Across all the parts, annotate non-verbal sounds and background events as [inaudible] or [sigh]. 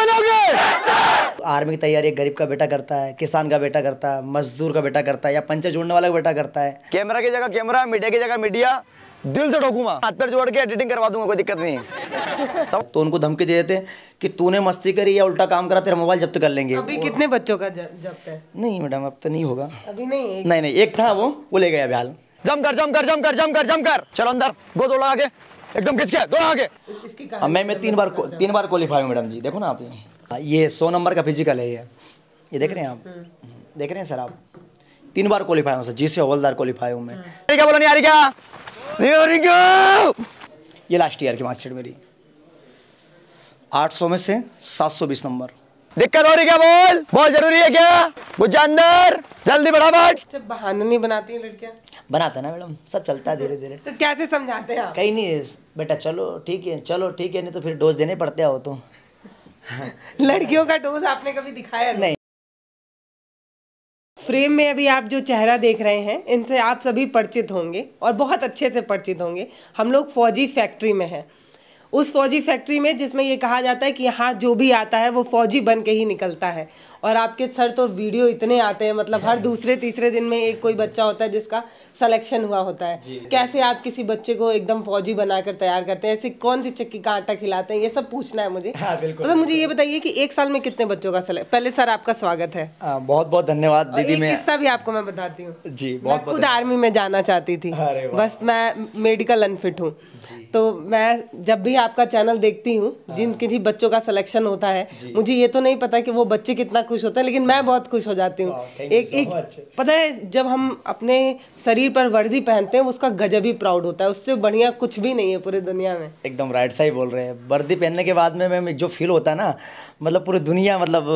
बनोगे आर्मी की तैयारी गरीब का बेटा करता है किसान का बेटा करता है मजदूर का बेटा करता है या पंचायत जोड़ने वाला का बेटा करता है कैमरा की जगह कैमरा मीडिया की जगह मीडिया दिल से ढोकूंगा हाथ पैर जोड़ के एडिटिंग करवा दूंगा कोई दिक्कत नहीं सब तो उनको धमकी दे देते कि तूने मस्ती करी या उल्टा काम करा तेरा मोबाइल जब्त कर लेंगे अभी कितने बच्चों का जब्त है नहीं मैडम अब तो नहीं होगा अभी नहीं नहीं नहीं एक था वो वो ले गया बिहार जम कर जम कर जम कर जम कर जम कर चलो अंदर गोद लगा के एकदम खिंच के दौड़ा आगे मैं मैं तीन बार तीन बार क्वालिफाई हूँ मैडम जी देखो ना आप ये हाँ, सौ नंबर का फिजिकल है ये ये देख रहे हैं आप देख रहे हैं सर आप तीन बार क्वालिफाई हूँ सर जिससे से हवलदार क्वालिफाई हूँ मैं क्या बोला नहीं आ रही क्या ये लास्ट ईयर की मार्कशीट मेरी 800 में से 720 नंबर दिक्कत हो रही क्या बोल बहुत जरूरी है क्या मुझे अंदर जल्दी बराबर बहाना नहीं बनाती हैं लड़कियाँ बनाते ना मैडम सब चलता है धीरे धीरे तो कैसे समझाते हैं कहीं नहीं बेटा चलो ठीक है चलो ठीक है नहीं तो फिर डोज देने पड़ते हो तो [laughs] लड़कियों का डोज आपने कभी दिखाया नहीं फ्रेम में अभी आप जो चेहरा देख रहे हैं इनसे आप सभी परिचित होंगे और बहुत अच्छे से परिचित होंगे हम लोग फौजी फैक्ट्री में हैं उस फौजी फैक्ट्री में जिसमें ये कहा जाता है कि यहाँ जो भी आता है वो फौजी बन के ही निकलता है और आपके सर तो वीडियो इतने आते हैं मतलब हर दूसरे तीसरे दिन में एक कोई बच्चा होता है जिसका सिलेक्शन हुआ होता है कैसे आप किसी बच्चे को एकदम फौजी बनाकर तैयार करते हैं ऐसे कौन सी चक्की का आटा खिलाते हैं ये सब पूछना है मुझे मतलब मुझे ये बताइए कि एक साल में कितने बच्चों का पहले सर आपका स्वागत है हाँ, बहुत बहुत धन्यवाद दीदी मैं किस्सा भी आपको मैं बताती हूँ जी बहुत खुद आर्मी में जाना चाहती थी बस मैं मेडिकल अनफिट हूँ तो मैं जब भी आपका चैनल देखती हूँ जिन हाँ। किसी बच्चों का सिलेक्शन होता है मुझे ये तो नहीं पता कि वो बच्चे कितना खुश होता है लेकिन मैं बहुत खुश हो जाती हूँ एक so एक much. पता है जब हम अपने शरीर पर वर्दी पहनते हैं उसका गजब ही प्राउड होता है उससे बढ़िया कुछ भी नहीं है पूरी दुनिया में एकदम राइट साइड बोल रहे हैं वर्दी पहनने के बाद में मैम जो फील होता है ना मतलब पूरी दुनिया मतलब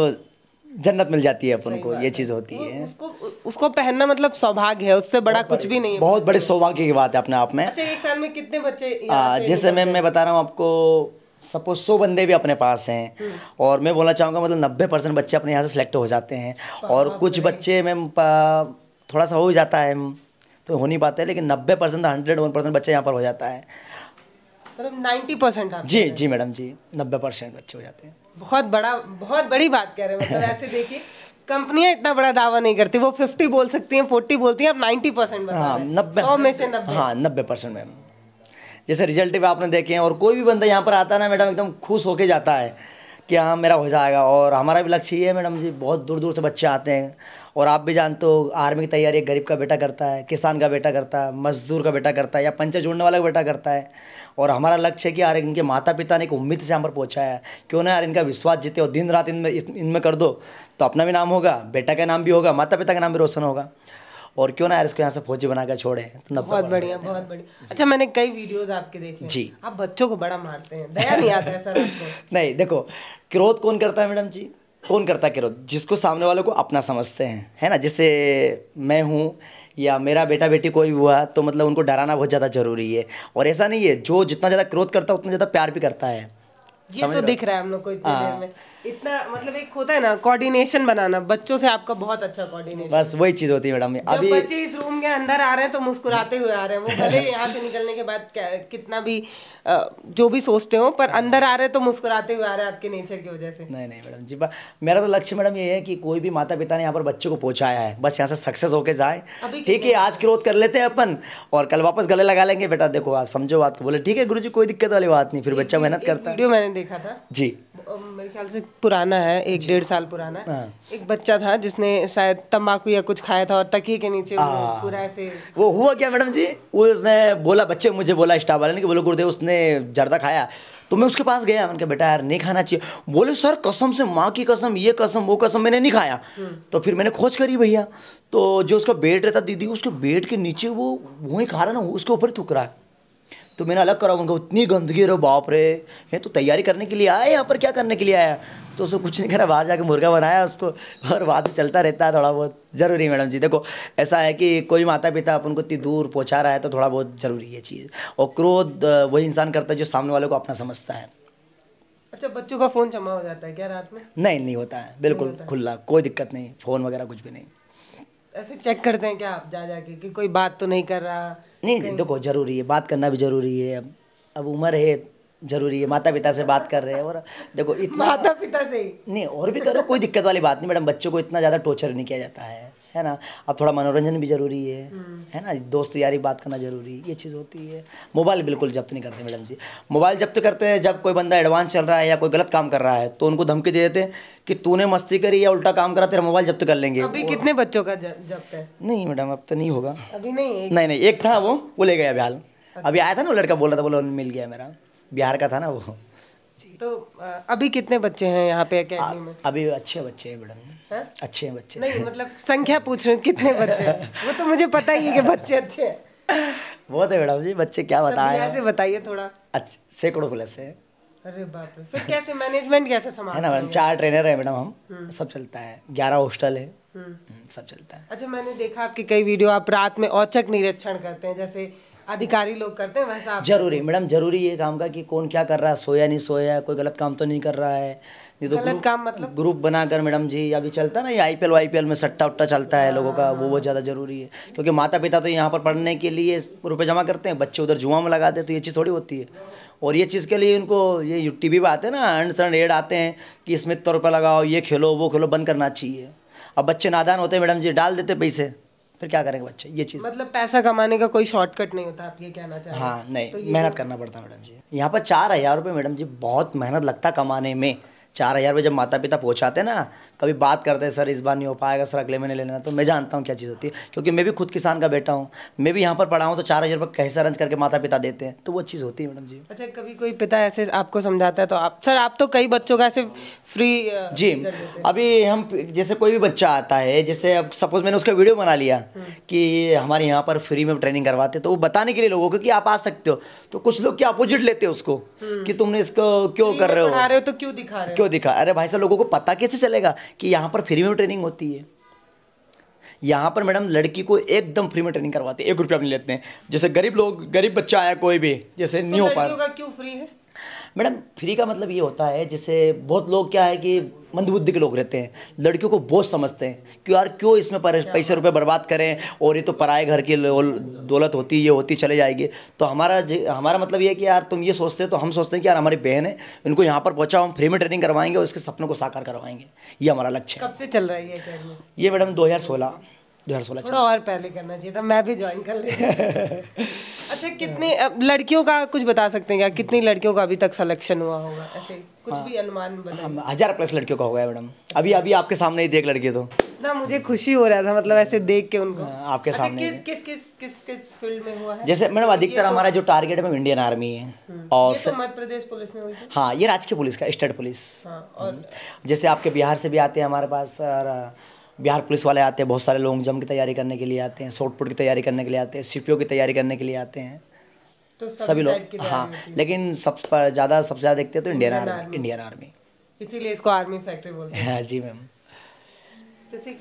जन्नत मिल जाती है अपन को ये चीज़ होती है उसको उसको पहनना मतलब सौभाग्य है उससे बड़ा कुछ भी नहीं है बहुत बड़े सौभाग्य की बात है अपने आप में अच्छा एक साल में कितने बच्चे जैसे मैम मैं बता रहा हूँ आपको सपोज सौ बंदे भी अपने पास हैं हम्म। और मैं बोलना चाहूँगा मतलब नब्बे परसेंट बच्चे अपने यहाँ से सेलेक्ट हो जाते हैं और कुछ बच्चे मैम थोड़ा सा हो जाता है तो हो नहीं पाते लेकिन नब्बे परसेंट हंड्रेड वन परसेंट बच्चे यहाँ पर हो जाता है मतलब नाइन्टी परसेंट जी जी मैडम जी नब्बे परसेंट बच्चे हो जाते हैं बहुत बड़ा बहुत बड़ी बात कह रहे हैं मतलब ऐसे देखिए कंपनियां इतना बड़ा दावा नहीं करती वो फिफ्टी बोल सकती हैं फोर्टी बोलती हैं अब नाइन्टी परसेंट हाँ नब्बे सौ में से नब्बे हाँ नब्बे परसेंट मैम जैसे रिजल्ट भी आपने देखे हैं और कोई भी बंदा यहाँ पर आता है ना मैडम एकदम खुश होके जाता है कि हाँ मेरा हो जाएगा और हमारा भी लक्ष्य ये है मैडम जी बहुत दूर दूर से बच्चे आते हैं और आप भी जानते हो आर्मी की तैयारी एक गरीब का बेटा करता है किसान का बेटा करता है मजदूर का बेटा करता है या पंचायत जुड़ने वाला का बेटा करता है और हमारा लक्ष्य है कि यार इनके माता पिता ने एक उम्मीद से यहाँ पर पहुँचाया है क्यों ना यार इनका विश्वास जीते और दिन रात इनमें इनमें कर दो तो अपना भी नाम होगा बेटा का नाम भी होगा माता पिता का नाम भी रोशन होगा और क्यों ना यार इसको यहाँ से फौजी बना के छोड़े तो बहुत बढ़िया बहुत बढ़िया अच्छा मैंने कई वीडियोज आपके देखे जी आप बच्चों को बड़ा मारते हैं दया नहीं आता है सर नहीं देखो क्रोध कौन करता है मैडम जी कौन करता है क्रोध जिसको सामने वालों को अपना समझते हैं है ना जैसे मैं हूँ या मेरा बेटा बेटी कोई हुआ तो मतलब उनको डराना बहुत ज़्यादा ज़रूरी है और ऐसा नहीं है जो जितना ज़्यादा क्रोध करता है उतना ज़्यादा प्यार भी करता है ये तो दिख रहा है हम लोग को इतने हाँ। में इतना मतलब एक होता है ना कोऑर्डिनेशन बनाना बच्चों से आपका बहुत अच्छा कोऑर्डिनेशन बस वही चीज होती है मैडम अभी बच्चे इस रूम के अंदर आ रहे हैं तो मुस्कुराते हुए आ रहे हैं वो भले यहाँ से निकलने के बाद कितना भी जो भी सोचते हो पर अंदर आ रहे हैं तो मुस्कुराते हुए आ रहे हैं आपके नेचर की वजह से नहीं नहीं मैडम जी मेरा तो लक्ष्य मैडम ये है कि कोई भी माता पिता ने यहाँ पर बच्चे को पहुँचाया है बस यहाँ से सक्सेस होके जाए ठीक है आज क्रोध कर लेते हैं अपन और कल वापस गले लगा लेंगे बेटा देखो आप समझो बात को बोले ठीक है गुरु जी कोई दिक्कत वाली बात नहीं फिर बच्चा मेहनत करता वीडियो मैंने देखा था जी मेरे ख्याल से पुराना है एक डेढ़ साल पुराना है हाँ। एक बच्चा था जिसने शायद तम्बाकू या कुछ खाया था और तकिए के नीचे वो हाँ। पूरा ऐसे वो हुआ क्या मैडम जी उसने बोला बच्चे मुझे बोला स्टाफ वाले ने कि बोलो गुरुदेव उसने जर्दा खाया तो मैं उसके पास गया मैंने बेटा यार नहीं खाना चाहिए बोले सर कसम से माँ की कसम ये कसम वो कसम मैंने नहीं खाया हम्म। तो फिर मैंने खोज करी भैया तो जो उसका बेड रहता दीदी उसके बेड के नीचे वो वही खा रहा ना उसके ऊपर थुक रहा है तो मैंने अलग करा उनका उतनी गंदगी रो बाप रे है तो तैयारी करने के लिए आया यहाँ पर क्या करने के लिए आया तो उसको कुछ नहीं करा बाहर जाके मुर्गा बनाया उसको और बात चलता रहता है थोड़ा बहुत ज़रूरी है मैडम जी देखो ऐसा है कि कोई माता पिता अपन को इतनी दूर पहुँचा रहा है तो थोड़ा बहुत ज़रूरी है चीज़ और क्रोध वही इंसान करता है जो सामने वाले को अपना समझता है अच्छा बच्चों का फ़ोन जमा हो जाता है क्या रात में नहीं नहीं होता है बिल्कुल खुला कोई दिक्कत नहीं फ़ोन वगैरह कुछ भी नहीं ऐसे चेक करते हैं क्या आप जा जाके कि कोई बात तो नहीं कर रहा नहीं देखो जरूरी है बात करना भी जरूरी है अब अब उम्र है जरूरी है माता पिता से बात कर रहे हैं और देखो इतना माता पिता से नहीं और भी करो कोई दिक्कत वाली बात नहीं मैडम बच्चों को इतना ज़्यादा टॉर्चर नहीं किया जाता है है ना अब थोड़ा मनोरंजन भी ज़रूरी है हम्म। है ना दोस्त यारी बात करना ज़रूरी ये चीज़ होती है मोबाइल बिल्कुल जब्त नहीं करते मैडम जी मोबाइल जब्त करते हैं जब कोई बंदा एडवांस चल रहा है या कोई गलत काम कर रहा है तो उनको धमकी दे देते हैं कि तूने मस्ती करी या उल्टा काम करा तेरा मोबाइल जब्त कर लेंगे अभी कितने बच्चों का जब्त है नहीं मैडम अब तो नहीं होगा अभी नहीं नहीं नहीं एक था वो वो ले गया बिहार अच्छा। अभी आया था ना वो लड़का बोल रहा था बोला मिल गया मेरा बिहार का था ना वो तो अभी कितने बच्चे हैं यहाँ पे अकेडमी में अभी अच्छे बच्चे हैं मैडम हाँ? अच्छे हैं बच्चे नहीं मतलब संख्या पूछ रहे कितने बच्चे हैं वो तो मुझे पता ही है कि बच्चे अच्छे हैं बहुत तो है मैडम जी बच्चे क्या बताए ऐसे बताइए थोड़ा अच्छा सैकड़ों प्लस है अरे बाप फिर कैसे मैनेजमेंट कैसे संभाल है ना मैडम चार ट्रेनर है मैडम हम हम्म। सब चलता है ग्यारह हॉस्टल है हम्म। हम्म, सब चलता है अच्छा मैंने देखा आपकी कई वीडियो आप रात में औचक निरीक्षण करते हैं जैसे अधिकारी लोग करते हैं वैसा जरूरी मैडम जरूरी है काम का कि कौन क्या कर रहा है सोया नहीं सोया कोई गलत काम तो नहीं कर रहा है नहीं तो गलत काम मतलब ग्रुप बनाकर मैडम जी अभी चलता ना ये I P L Y P L में सट्टा उट्टा चलता है लोगों का वो बहुत हाँ। ज़्यादा जरूरी है क्योंकि माता पिता तो यहाँ पर पढ़ने के लिए रुपये जमा करते हैं बच्चे उधर जुआ में लगाते हैं तो ये चीज़ थोड़ी होती है और ये चीज़ के लिए इनको ये टी वी पर आते हैं ना एंड सन एड आते हैं कि इसमें इतना रुपये लगाओ ये खेलो वो खेलो बंद करना चाहिए अब बच्चे नादान होते हैं मैडम जी डाल देते पैसे फिर क्या करेंगे बच्चे ये चीज़ मतलब पैसा कमाने का कोई शॉर्टकट नहीं होता आप ये कहना चाहते हाँ नहीं तो मेहनत तो- करना पड़ता है मैडम जी यहाँ पर चार हज़ार रुपये मैडम जी बहुत मेहनत लगता कमाने में चार हज़ार में जब माता पिता पहुँचाते ना कभी बात करते हैं सर इस बार नहीं हो पाएगा सर अगले महीने ले लेना तो मैं जानता हूँ क्या चीज़ होती है क्योंकि मैं भी खुद किसान का बेटा हूँ मैं भी यहाँ पर पढ़ा हूँ तो चार हज़ार रुपये कैसे अरेंज करके माता पिता देते हैं तो वो चीज़ होती है मैडम जी अच्छा कभी कोई पिता ऐसे आपको समझाता है तो आप सर आप तो कई बच्चों का ऐसे फ्री जी अभी हम जैसे कोई भी बच्चा आता है जैसे अब सपोज मैंने उसका वीडियो बना लिया हम्म। कि हमारे यहाँ पर फ्री में ट्रेनिंग करवाते तो वो बताने के लिए लोगों को कि आप आ सकते हो तो कुछ लोग क्या अपोजिट लेते हैं उसको हम्म। कि तुमने इसको क्यों कर रहे हो रहे हो तो क्यों दिखा रहे हो क्यों दिखा अरे भाई साहब लोगों को पता कैसे चलेगा कि यहाँ पर फ्री में ट्रेनिंग होती है यहाँ पर मैडम लड़की को एकदम फ्री में ट्रेनिंग करवाते हैं एक रुपया भी लेते हैं जैसे गरीब लोग गरीब बच्चा आया कोई भी जैसे तो न्यू पर क्यों फ्री है मैडम फ्री का मतलब ये होता है जैसे बहुत लोग क्या है कि मंदबुद्धि के लोग रहते हैं लड़कियों को बोझ समझते हैं कि यार क्यों इसमें पैसे रुपए बर्बाद करें और ये तो पराए घर की दौलत होती ये होती चले जाएगी तो हमारा हमारा मतलब ये है कि यार तुम ये सोचते हो तो हम सोचते हैं कि यार हमारी बहन है इनको यहाँ पर पहुँचाओ हम फ्री में ट्रेनिंग करवाएंगे और इसके सपनों को साकार करवाएंगे ये हमारा लक्ष्य है कब से चल रहा है ये मैडम दो हज़ार और पहले करना चाहिए था मैं भी ज्वाइन कर [laughs] अच्छा लड़कियों का कुछ बता सकते हैं क्या कितनी लड़कियों का अभी तक सिलेक्शन हुआ होगा ऐसे कुछ भी हाँ। अनुमान हजार प्लस लड़कियों का हो गया मैडम अभी अभी आपके सामने ही देख लड़के तो ना मुझे खुशी हो रहा था मतलब ऐसे देख के उनको हाँ, आपके अच्छा, सामने किस किस किस किस फील्ड में हुआ है जैसे मैडम अधिकतर तो- हमारा जो टारगेट है इंडियन आर्मी है हम्म। और तो मध्य प्रदेश पुलिस में हुई हाँ ये राजकीय पुलिस का स्टेट पुलिस हाँ, हम्म। जैसे आपके बिहार से भी आते हैं हमारे पास बिहार पुलिस वाले आते हैं बहुत सारे लॉन्ग जंप की तैयारी करने के लिए आते हैं शॉर्टपुट की तैयारी करने के लिए आते हैं सी की तैयारी करने के लिए आते हैं तो सभी लोग हाँ लेकिन सब पर ज़्यादा सबसे ज़्यादा देखते हैं तो इंडियन आर्मी इंडियन आर्मी इसीलिए इसको आर्मी फैक्ट्री बोलते हैं हाँ जी मैम जैसे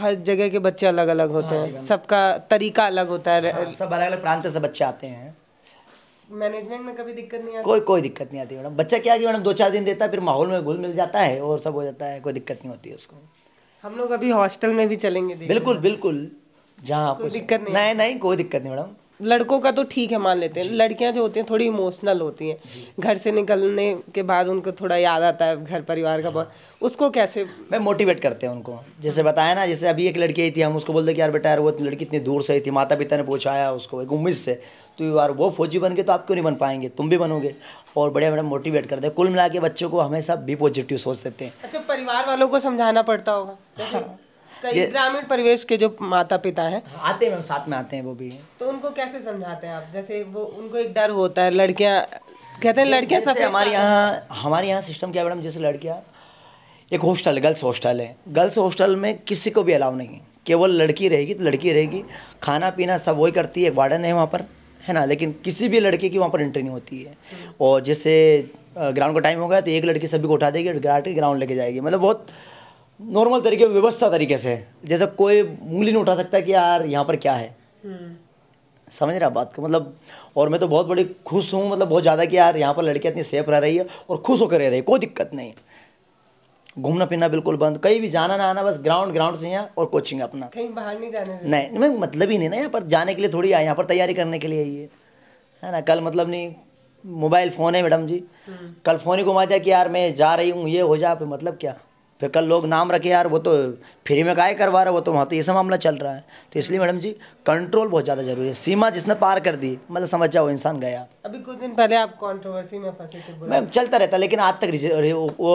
हर जगह के बच्चे अलग अलग हाँ होते हैं सबका तरीका अलग होता है हाँ, सब अलग अलग प्रांत से बच्चे आते हैं मैनेजमेंट में कभी दिक्कत नहीं आती कोई कोई दिक्कत नहीं आती मैडम बच्चा क्या कि मैडम दो चार दिन देता है फिर माहौल में घुल मिल जाता है और सब हो जाता है कोई दिक्कत नहीं होती है उसको हम लोग अभी हॉस्टल में भी चलेंगे बिल्कुल बिल्कुल जहाँ आपको दिक्कत नहीं नहीं नहीं कोई दिक्कत नहीं मैडम लड़कों का तो ठीक है मान लेते हैं लड़कियां जो होती हैं थोड़ी इमोशनल होती हैं घर से निकलने के बाद उनको थोड़ा याद आता है घर परिवार का हाँ। उसको कैसे मैं मोटिवेट करते हैं उनको जैसे हाँ। बताया ना जैसे अभी एक लड़की आई थी हम उसको बोलते कि यार बेटा यार वो तो लड़की इतनी दूर से आई थी माता पिता ने पूछाया उसको एक उम्मीद से तो यार वो फौजी बन गए तो आप क्यों नहीं बन पाएंगे तुम भी बनोगे और बड़े बड़े मोटिवेट करते हैं कुल मिला के बच्चों को हमेशा भी पॉजिटिव सोच देते हैं अच्छा परिवार वालों को समझाना पड़ता होगा हाँ। कई ग्रामीण परिवेश के जो माता पिता हैं आते हैं साथ में आते हैं वो भी तो उनको कैसे समझाते हैं आप जैसे वो उनको एक डर होता है लड़कियाँ कहते हैं लड़कियाँ सबसे हमारे यहाँ हमारे यहाँ सिस्टम क्या मैडम जैसे लड़कियाँ एक हॉस्टल गर्ल्स हॉस्टल है गर्ल्स हॉस्टल में किसी को भी अलाउ नहीं है केवल लड़की रहेगी तो लड़की रहेगी खाना पीना सब वही करती है वार्डन है वहाँ पर है ना लेकिन किसी भी लड़के की वहाँ पर एंट्री नहीं होती है और जैसे ग्राउंड का टाइम हो गया तो एक लड़की सभी को उठा देगी और ग्राट ग्राउंड लेके जाएगी मतलब बहुत नॉर्मल तरीके व्यवस्था तरीके से जैसे कोई मुंगली नहीं उठा सकता कि यार यहाँ पर क्या है हम्म। समझ रहे बात को मतलब और मैं तो बहुत बड़ी खुश हूँ मतलब बहुत ज़्यादा कि यार यहाँ पर लड़कियाँ इतनी सेफ रह रही है और खुश होकर रह रही है कोई दिक्कत नहीं घूमना फिरना बिल्कुल बंद कहीं भी जाना ना आना बस ग्राउंड ग्राउंड से यहाँ और कोचिंग अपना कहीं बाहर नहीं जाना नहीं मैं मतलब ही नहीं ना यहाँ पर जाने के लिए थोड़ी आए यहाँ पर तैयारी करने के लिए आई है है ना कल मतलब नहीं मोबाइल फ़ोन है मैडम जी हम्म। कल फ़ोन ही घुमा दिया कि यार मैं जा रही हूँ ये हो जा मतलब क्या फिर कल लोग नाम रखे यार वो तो फ्री में काय करवा रहा है वो तो वहाँ तो ये सब मामला चल रहा है तो इसलिए मैडम जी कंट्रोल बहुत ज़्यादा जरूरी है सीमा जिसने पार कर दी मतलब समझ जाओ इंसान गया अभी कुछ दिन पहले आप कॉन्ट्रोवर्सी में फंसे थे मैम चलता रहता लेकिन आज तक वो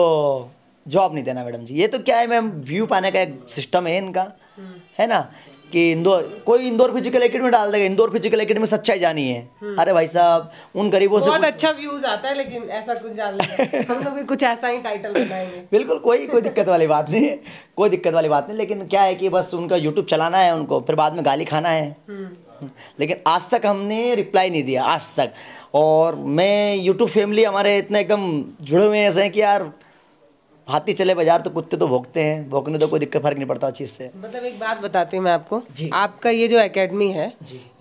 जॉब नहीं देना मैडम जी ये तो क्या है मैम व्यू पाने का एक सिस्टम है इनका हम्म। है ना कि इंदौर कोई इंदौर फिजिकल एकेडमी में डाल देगा इंदौर फिजिकल एकेडमी में सच्चाई जानी है हम्म। अरे भाई साहब उन गरीबों से बहुत अच्छा व्यूज आता है लेकिन ऐसा कुछ जान [laughs] हम लोग भी कुछ ऐसा ही टाइटल बनाएंगे बिल्कुल कोई कोई दिक्कत वाली बात नहीं है कोई दिक्कत वाली बात नहीं लेकिन क्या है कि बस उनका यूट्यूब चलाना है उनको फिर बाद में गाली खाना है हम्म। लेकिन आज तक हमने रिप्लाई नहीं दिया आज तक और मैं यूट्यूब फैमिली हमारे इतने एकदम जुड़े हुए ऐसे हैं कि यार हाथी चले बाजार तो कुत्ते तो भोगते हैं भोगने तो कोई दिक्कत फर्क नहीं पड़ता चीज़ से मतलब एक बात बताती हूँ मैं आपको जी आपका ये जो एकेडमी है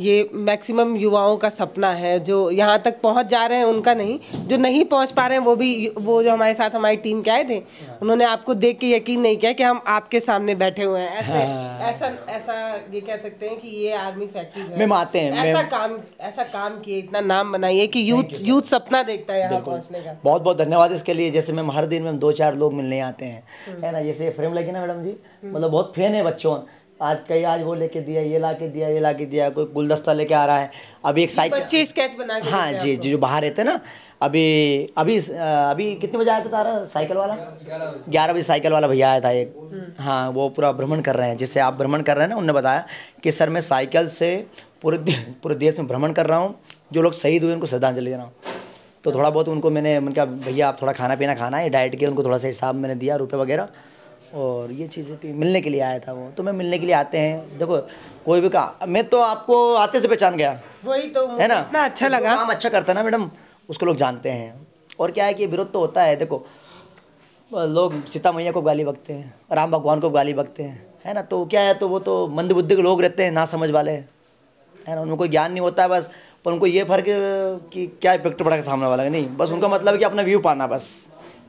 ये मैक्सिमम युवाओं का सपना है जो यहाँ तक पहुँच जा रहे हैं उनका नहीं जो नहीं पहुँच पा रहे हैं वो भी वो जो हमारे साथ हमारी टीम के आए थे हाँ। उन्होंने आपको देख के यकीन नहीं किया कि हम आपके सामने बैठे हुए हैं हाँ। ऐसा ऐसा ये कह सकते हैं कि ये आर्मी फैक्ट्री आते हैं ऐसा काम ऐसा काम किए इतना नाम बनाइए कि यूथ यूथ सपना देखता है यहाँ पहुँचने का बहुत बहुत धन्यवाद इसके लिए जैसे मैम हर दिन में दो चार लोग मिलने आते हैं हम्म। है ना जैसे फ्रेम लगी ना मैडम जी मतलब बहुत फैन है बच्चों आज कई आज वो लेके दिया ये ला के दिया ये ला के दिया कोई गुलदस्ता लेके आ रहा है अभी एक साइकिल बच्चे स्केच बना के हाँ जी जी जो बाहर रहते हैं ना अभी अभी अभी कितने बजे आया था तारा साइकिल वाला ग्यारह बजे साइकिल वाला भैया आया था एक हम्म। हाँ वो पूरा भ्रमण कर रहे हैं जिससे आप भ्रमण कर रहे हैं ना उनने बताया कि सर मैं साइकिल से पूरे पूरे देश में भ्रमण कर रहा हूँ जो लोग शहीद हुए उनको श्रद्धांजलि दे रहा हूँ तो थोड़ा बहुत उनको मैंने मैंने कहा भैया आप थोड़ा खाना पीना खाना है डाइट के उनको थोड़ा सा हिसाब मैंने दिया रुपये वगैरह और ये चीज़ें थी मिलने के लिए आया था वो तो मैं मिलने के लिए आते हैं देखो कोई भी कहा मैं तो आपको आते से पहचान गया वही तो है ना इतना अच्छा लगा काम अच्छा करता ना मैडम उसको लोग जानते हैं और क्या है कि विरोध तो होता है देखो लोग सीता मैया को गाली बकते हैं राम भगवान को गाली बकते हैं है ना तो क्या है तो वो तो मंदबुद्धि के लोग रहते हैं ना समझ वाले है ना उनको ज्ञान नहीं होता है बस पर उनको ये फर्क कि क्या इफेक्ट पड़ा सामने वाला नहीं बस उनका मतलब है कि अपना व्यू पाना बस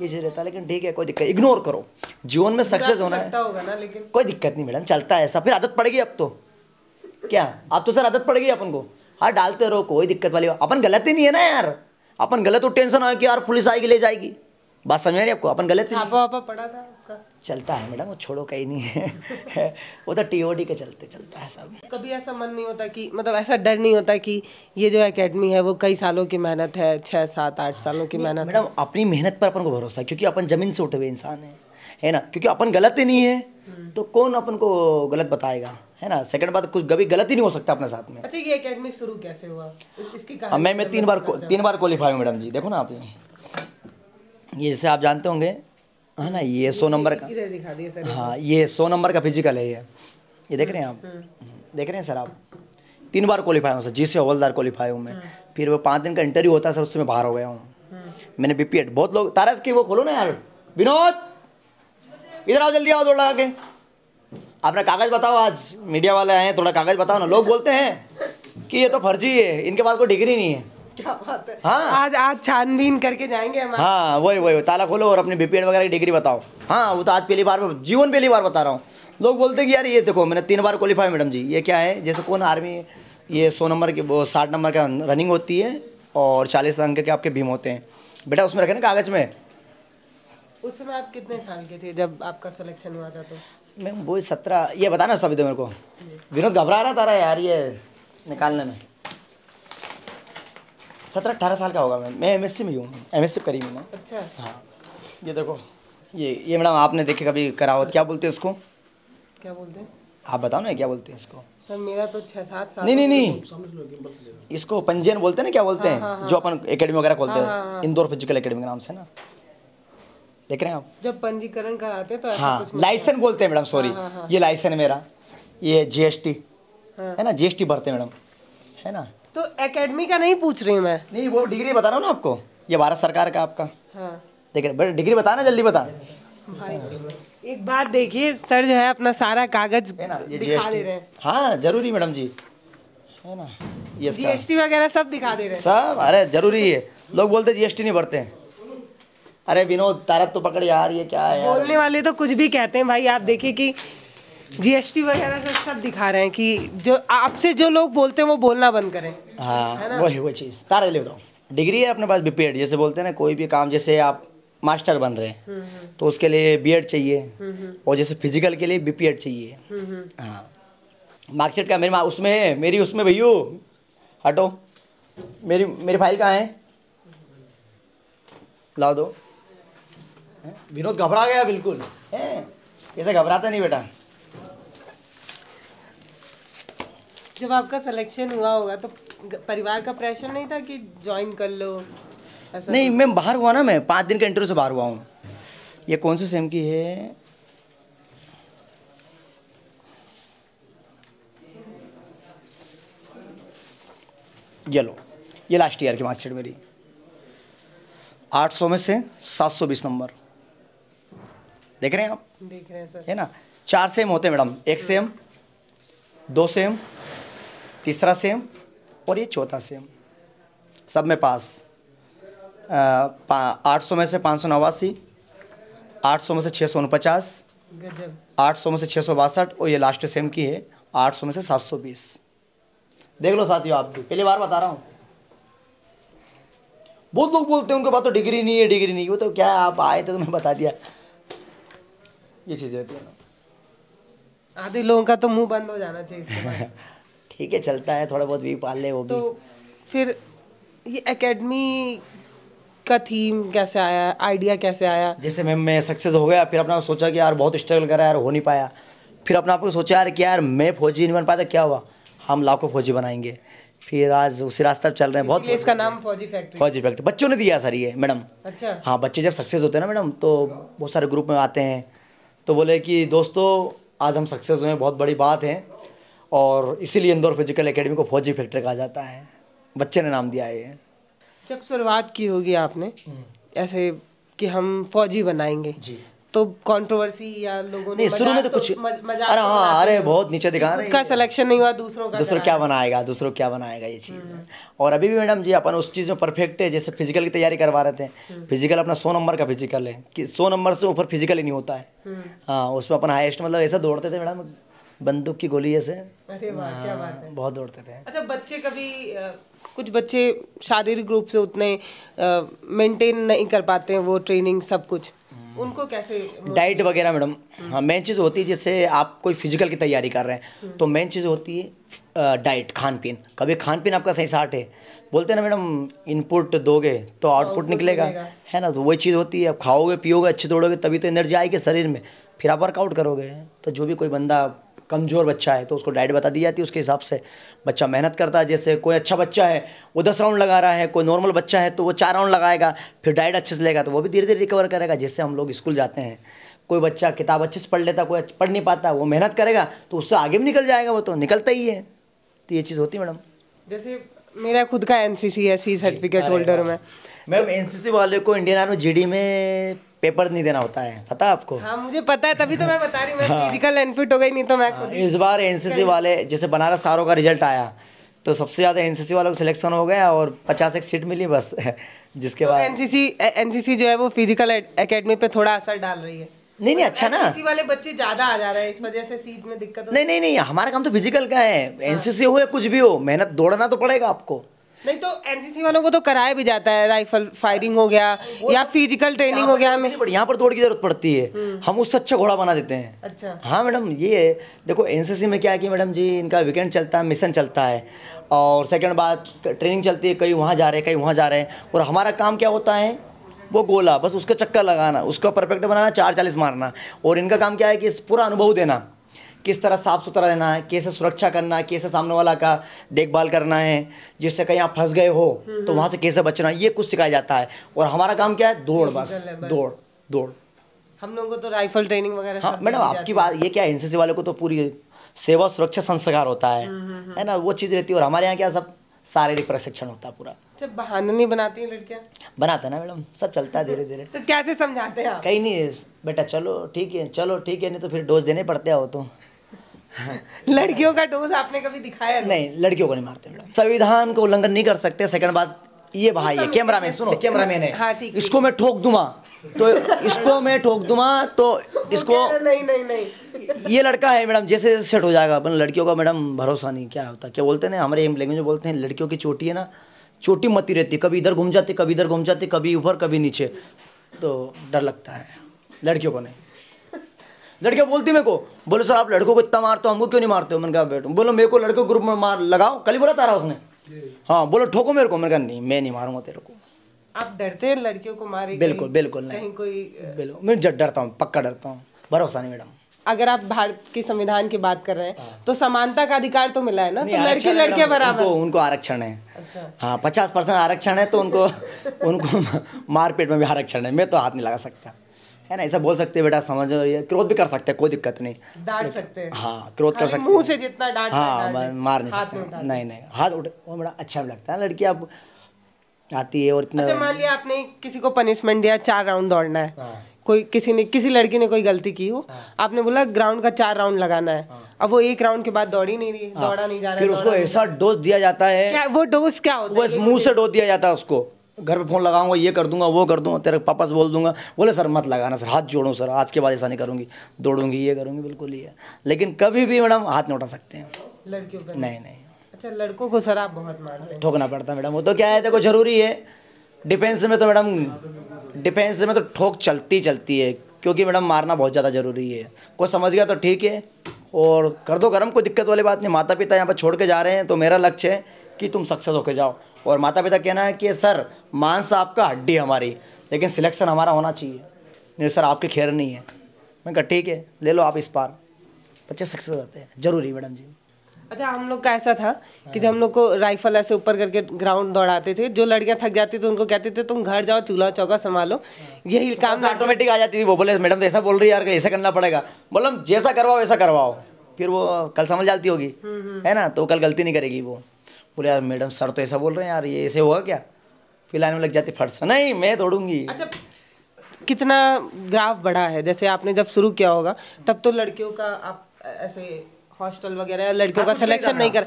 ये चीज़ रहता है लेकिन ठीक है कोई दिक्कत इग्नोर करो जीवन में सक्सेस होना है होगा ना लेकिन कोई दिक्कत नहीं मैडम चलता है ऐसा फिर आदत पड़ेगी अब तो क्या अब तो सर आदत पड़ेगी अपन को हाँ डालते रहो कोई दिक्कत वाली अपन गलत ही नहीं है ना यार अपन गलत हो टेंशन आए कि यार पुलिस आएगी ले जाएगी बात समझ आ रही आपको अपन गलत ही पढ़ा था आपका चलता है मैडम वो छोड़ो कहीं नहीं है वो तो टीओडी के चलते चलता है सब कभी ऐसा मन नहीं होता कि मतलब ऐसा डर नहीं होता कि ये जो एकेडमी है वो कई सालों की मेहनत है छः सात आठ सालों की मेहनत मैडम अपनी मेहनत पर अपन को भरोसा क्योंकि अपन ज़मीन से उठे हुए इंसान है है ना क्योंकि अपन गलत ही नहीं है हम्म। तो कौन अपन को गलत बताएगा है ना सेकंड बात कुछ कभी गलत ही नहीं हो सकता अपने साथ में अच्छा ये एकेडमी शुरू कैसे हुआ इसकी मैं मैं तीन बार तीन बार क्वालिफाई हूँ मैडम जी देखो ना आप ये जैसे आप जानते होंगे है हाँ ना ये सौ नंबर का दिखा हाँ ये सौ नंबर का फिजिकल है ये ये देख रहे हैं आप हम्म, हम्म। देख रहे हैं सर आप तीन बार क्वालिफाई हूँ सर जिससे हवलदार क्वालिफाई हूँ मैं हम्म। फिर वो पाँच दिन का इंटरव्यू होता है सर उससे मैं बाहर हो गया हूँ मैंने बी बहुत लोग तारा की वो खोलो ना यार विनोद इधर आओ जल्दी आओ दौड़ लगा के आपने कागज़ बताओ आज मीडिया वाले आए हैं थोड़ा कागज़ बताओ ना लोग बोलते हैं कि ये तो फर्जी है इनके पास कोई डिग्री नहीं है क्या बात है हाँ आज आज छानबीन करके जाएंगे हाँ वही वही ताला खोलो और अपने बीपीएड वगैरह की डिग्री बताओ हाँ वो तो आज पहली बार जीवन पहली बार बता रहा हूँ लोग बोलते हैं कि यार ये देखो मैंने तीन बार क्वालिफाई मैडम जी ये क्या है जैसे कौन आर्मी ये सौ नंबर के वो साठ नंबर का रनिंग होती है और चालीस अंक के आपके भीम होते हैं बेटा उसमें रखे ना कागज़ में उस समय आप कितने साल के थे जब आपका सिलेक्शन हुआ था तो मैम वो सत्रह ये बताना सभी तो मेरे को विनोद घबरा रहा था यार ये निकालने में सत्रह अठारह साल का होगा मैम मैं एम में ही हूँ एम एस करी मैंने अच्छा हाँ ये देखो ये ये मैडम आपने देखे कभी करावत क्या बोलते हैं इसको क्या बोलते हैं आप बताओ ना क्या बोलते हैं इसको सर मेरा तो छः सात साल नहीं नहीं नहीं इसको पंजीयन बोलते हैं ना क्या बोलते हैं हाँ, हाँ, हाँ। जो अपन एकेडमी वगैरह खोलते हैं इंदौर फिजिकल एकेडमी के नाम से ना देख रहे हैं आप जब पंजीकरण कराते तो हाँ लाइसेंस मतलब बोलते हैं मैडम सॉरी ये लाइसेंस मेरा ये जीएसटी है ना जीएसटी भरते हैं मैडम है ना तो एकेडमी का नहीं पूछ रही मैं नहीं वो डिग्री बता रहा हूँ ना आपको ये भारत सरकार का आपका हाँ देख रहे डिग्री बताना जल्दी बता एक बात देखिए सर जो है अपना सारा कागज दिखा दे रहे हैं हाँ जरूरी मैडम जी है ना जी वगैरह सब दिखा दे रहे हैं सब अरे जरूरी है लोग बोलते जीएसटी नहीं भरते अरे विनोद तारत तो पकड़ यार ये क्या है बोलने वाले तो कुछ भी कहते हैं भाई आप देखिए कि जीएसटी वगैरह तो सब दिखा रहे हैं कि जो आपसे जो लोग बोलते हैं वो बोलना बंद करें हाँ वही वो चीज़ तारा ले बताओ डिग्री है अपने पास बी जैसे बोलते हैं ना कोई भी काम जैसे आप मास्टर बन रहे हैं हम्म, हम्म। तो उसके लिए बी चाहिए हम्म, और जैसे फिजिकल के लिए बी चाहिए हाँ मार्कशीट का मेरी उसमें है मेरी उसमें भैया हटो मेरी मेरी फाइल कहाँ है ला दो विनोद घबरा गया बिल्कुल है ऐसे घबराता नहीं बेटा जब आपका सिलेक्शन हुआ होगा तो परिवार का प्रेशर नहीं था कि ज्वाइन कर लो ऐसा नहीं मैं बाहर हुआ ना मैं पाँच दिन के इंटरव्यू से बाहर हुआ हूँ ये कौन से सेम की है ये लो ये लास्ट ईयर की मार्कशीट मेरी 800 में से 720 नंबर देख रहे हैं आप देख रहे हैं सर है ना चार सेम होते हैं मैडम एक सेम दो सेम तीसरा सेम और ये चौथा सेम सब में पास आठ सौ में से पाँच सौ नवासी आठ सौ में से छः सौ उनपचास आठ सौ में से छः सौ बासठ और ये लास्ट सेम की है आठ सौ में से सात सौ बीस देख लो साथियों आप भी पहली बार बता रहा हूँ बहुत लोग बोलते हैं उनके पास तो डिग्री नहीं है डिग्री नहीं वो तो क्या आप आए तो तुम्हें बता दिया ये चीज़ें आधे लोगों का तो मुंह बंद हो जाना चाहिए [laughs] ठीक है चलता है थोड़ा बहुत भी पाल ले वो भी तो फिर ये एकेडमी का थीम कैसे आया आइडिया कैसे आया जैसे मैम मैं सक्सेस हो गया फिर अपना सोचा कि यार बहुत स्ट्रगल करा यार हो नहीं पाया फिर अपने आपको सोचा यार कि यार मैं फौजी नहीं बन पाया तो क्या हुआ हम लाखों फौजी बनाएंगे फिर आज उसी रास्ता चल रहे हैं बहुत इसका नाम फौजी फैक्ट्री फौजी फैक्ट्री बच्चों ने दिया सर ये मैडम अच्छा हाँ बच्चे जब सक्सेस होते हैं ना मैडम तो बहुत सारे ग्रुप में आते हैं तो बोले कि दोस्तों आज हम सक्सेस हुए बहुत बड़ी बात है और इसीलिए इंदौर फिजिकल एकेडमी को फौजी फैक्ट्री कहा जाता है बच्चे ने नाम दिया है ये जब शुरुआत की होगी आपने हम्म। ऐसे कि हम फौजी बनाएंगे जी तो कंट्रोवर्सी या लोगों ने शुरू में तो, तो कुछ अरे तो हाँ अरे बहुत नीचे दिखा रहे का सिलेक्शन नहीं हुआ दूसरों का दूसरों क्या बनाएगा दूसरों क्या बनाएगा ये चीज़ हम्म। और अभी भी मैडम जी अपन उस चीज़ में परफेक्ट है जैसे फिजिकल की तैयारी करवा रहे थे फिजिकल हम्म। अपना सौ नंबर का फिजिकल है कि सौ नंबर से ऊपर फिजिकल ही नहीं होता है हाँ उसमें अपन हाइस्ट मतलब ऐसा दौड़ते थे मैडम बंदूक की गोली जैसे हाँ, बहुत दौड़ते थे अच्छा बच्चे कभी कुछ बच्चे शारीरिक रूप से उतने मेंटेन नहीं कर पाते हैं वो ट्रेनिंग सब कुछ हम्म। उनको कैसे डाइट वगैरह मैडम हम्म। हाँ मेन चीज़ होती है जैसे आप कोई फिजिकल की तैयारी कर रहे हैं हम्म। तो मेन चीज़ होती है डाइट खान पीन कभी खान पीन आपका सही साठ है बोलते हैं ना मैडम इनपुट दोगे तो आउटपुट निकलेगा है ना तो वही चीज़ होती है आप खाओगे पियोगे अच्छे दौड़ोगे तभी तो एनर्जी आएगी शरीर में फिर आप वर्कआउट करोगे तो जो भी कोई बंदा कमज़ोर बच्चा है तो उसको डाइट बता दी जाती है उसके हिसाब से बच्चा मेहनत करता है जैसे कोई अच्छा बच्चा है वो दस राउंड लगा रहा है कोई नॉर्मल बच्चा है तो वो चार राउंड लगाएगा फिर डाइट अच्छे से लेगा तो वो भी धीरे धीरे रिकवर करेगा जैसे हम लोग स्कूल जाते हैं कोई बच्चा किताब अच्छे से पढ़ लेता कोई पढ़ नहीं पाता वो मेहनत करेगा तो उससे आगे भी निकल जाएगा वो तो निकलता ही है तो ये चीज़ होती है मैडम जैसे मेरा खुद का एन सी सी है सी सर्टिफिकेट होल्डर में मैम एन सी सी वाले को इंडियन आर्मी जी डी में पेपर नहीं देना होता है पता आपको हाँ मुझे पता है तभी तो मैं बता रही हूँ हाँ, फिजिकल हो गई नहीं तो मैं हाँ, इस बार एनसीसी वाले जैसे बनारस सारों का रिजल्ट आया तो सबसे ज़्यादा एनसीसी वालों का सिलेक्शन हो गया और पचास एक सीट मिली बस [laughs] जिसके तो बाद एनसीसी एनसीसी जो है वो फिजिकल एकेडमी पे थोड़ा असर डाल रही है नहीं नहीं अच्छा मतलब ना एनसीसी वाले बच्चे ज़्यादा आ जा रहे हैं इस वजह से सीट में दिक्कत नहीं नहीं नहीं हमारा काम तो फिजिकल का है एनसीसी हो या कुछ भी हो मेहनत दौड़ना तो पड़ेगा आपको नहीं तो एनसीसी वालों को तो कराया भी जाता है राइफल फायरिंग हो गया या फिजिकल ट्रेनिंग हो गया हमें यहाँ पर दौड़ की जरूरत पड़ती है हम्म। हम उससे अच्छा घोड़ा बना देते हैं अच्छा हाँ मैडम ये है देखो एनसीसी में क्या है कि मैडम जी इनका वीकेंड चलता है मिशन चलता है और सेकंड बात ट्रेनिंग चलती है कहीं वहाँ जा रहे हैं कहीं वहाँ जा रहे हैं और हमारा काम क्या होता है वो गोला बस उसका चक्कर लगाना उसका परफेक्ट बनाना चार चालीस मारना और इनका काम क्या है कि पूरा अनुभव देना किस तरह साफ़ सुथरा रहना है कैसे सुरक्षा करना है कैसे सामने वाला का देखभाल करना है जिससे कहीं आप फंस गए हो हम्म, तो वहाँ से हम्म। कैसे बचना ये कुछ सिखाया जाता है और हमारा काम क्या है दौड़ बस दौड़ दौड़ हम लोगों को तो राइफल ट्रेनिंग वगैरह हाँ मैडम आपकी बात ये क्या एनसीसी वाले को तो पूरी सेवा सुरक्षा संस्कार होता है हम्म, है ना वो चीज़ रहती है और हमारे यहाँ क्या सब शारीरिक प्रशिक्षण होता है पूरा जब बहाना नहीं बनाती हैं लड़कियाँ बनाते ना मैडम सब चलता है धीरे धीरे [laughs] तो कैसे समझाते हैं कहीं नहीं बेटा चलो ठीक है चलो ठीक है नहीं तो फिर डोज देने पड़ते हैं वो तो [laughs] लड़कियों का डोज आपने कभी दिखाया नहीं लड़कियों को नहीं मारते मैडम संविधान को उल्लंघन नहीं कर सकते सेकंड बात ये भाई है कैमरा मैन सुनो हाँ, कैमरा मैन है हाँ, इसको मैं ठोक दूंगा तो इसको मैं ठोक दूंगा तो इसको नहीं नहीं नहीं ये लड़का है मैडम जैसे जैसे सेट हो जाएगा अपन लड़कियों का मैडम भरोसा नहीं क्या होता क्या बोलते हैं ना हमारे लैंग्वेज में बोलते हैं लड़कियों की चोटी है ना चोटी मती रहती कभी इधर घूम जाती कभी इधर घूम जाती कभी ऊपर कभी नीचे तो डर लगता है लड़कियों को नहीं लड़के बोलती मेरे को बोलो सर आप लड़कों को इतना मारते हो हमको क्यों नहीं मारते हो मैंने कहा बैठो बोलो मेरे को लड़के ग्रुप में मार लगाओ कल ही बोला तारा उसने हाँ बोलो ठोको मेरे को मैंने कहा नहीं मैं नहीं मारूंगा तेरे को आप डरते हैं लड़कियों को मारे बिल्कुल बिल्कुल नहीं कोई बिल्कुल मैं जब डरता हूँ पक्का डरता हूँ भरोसा नहीं मैडम अगर आप भारत के संविधान की बात कर रहे हैं हाँ। तो समानता का अधिकार तो मिला है ना तो लड़के लड़के बराबर उनको, उनको आरक्षण है अच्छा। हाँ पचास परसेंट आरक्षण है तो उनको [laughs] उनको मारपीट में भी आरक्षण है मैं तो हाथ नहीं लगा सकता है ना ऐसा बोल सकते हैं बेटा समझ रही है क्रोध भी कर सकते हैं कोई दिक्कत नहीं डांट सकते हाँ क्रोध कर सकते मुंह से जितना डांट हाँ मार नहीं सकते नहीं नहीं हाथ उठे वो बड़ा अच्छा लगता है लड़की आप आती है और इतना अच्छा मान लिया आपने किसी को पनिशमेंट दिया चार राउंड दौड़ना है हाँ। कोई किसी ने किसी लड़की ने कोई गलती की हो हाँ। आपने बोला ग्राउंड का चार राउंड लगाना है हाँ। अब वो एक राउंड के बाद दौड़ी नहीं रही हाँ। दौड़ा नहीं जा रहा फिर उसको ऐसा डोज दिया जाता है क्या, वो डोज क्या होता है मुंह से डोज दिया जाता है उसको घर पे फ़ोन लगाऊंगा ये कर दूंगा वो कर दूंगा तेरे पापा से बोल दूंगा बोले सर मत लगाना सर हाथ जोड़ो सर आज के बाद ऐसा नहीं करूँगी दौड़ूंगी ये करूँगी बिल्कुल ये लेकिन कभी भी मैडम हाथ नहीं उठा सकते हैं लड़कियों नहीं नहीं अच्छा लड़कों को सर आप बहुत मारते ठोकना पड़ता है मैडम वो तो क्या है देखो ज़रूरी है डिफेंस में तो मैडम डिफेंस में तो ठोक चलती चलती है क्योंकि मैडम मारना बहुत ज़्यादा ज़रूरी है कोई समझ गया तो ठीक है और कर दो गर्म कोई दिक्कत वाली बात नहीं माता पिता यहाँ पर छोड़ के जा रहे हैं तो मेरा लक्ष्य है कि तुम सक्सेस होकर जाओ और माता पिता कहना है कि सर मांस आपका हड्डी हमारी लेकिन सिलेक्शन हमारा होना चाहिए नहीं सर आपके खैर नहीं है मैं कहा ठीक है ले लो आप इस पार बच्चे सक्सेस होते हैं जरूरी मैडम जी अच्छा हम लोग का ऐसा था कि जब हम लोग को राइफल ऐसे ऊपर करके ग्राउंड दौड़ाते थे जो लड़कियां थक जाती थी उनको कहते थे तुम घर जाओ चूल्हा चौका संभालो यही काम ऑटोमेटिक आ जाती थी वो बोले मैडम तो ऐसा बोल रही है यार ऐसा करना पड़ेगा बोलो जैसा करवाओ वैसा करवाओ फिर वो कल समझ जाती होगी हम्म, हम्म। है ना तो कल गलती नहीं करेगी वो बोले यार मैडम सर तो ऐसा बोल रहे हैं यार ये ऐसे होगा क्या फिर लाइन में लग जाती फट से नहीं मैं दौड़ूंगी अच्छा कितना ग्राफ बढ़ा है जैसे आपने जब शुरू किया होगा तब तो लड़कियों का आप ऐसे हॉस्टल वगैरह लड़कियों का सिलेक्शन हाँ, तो नहीं कर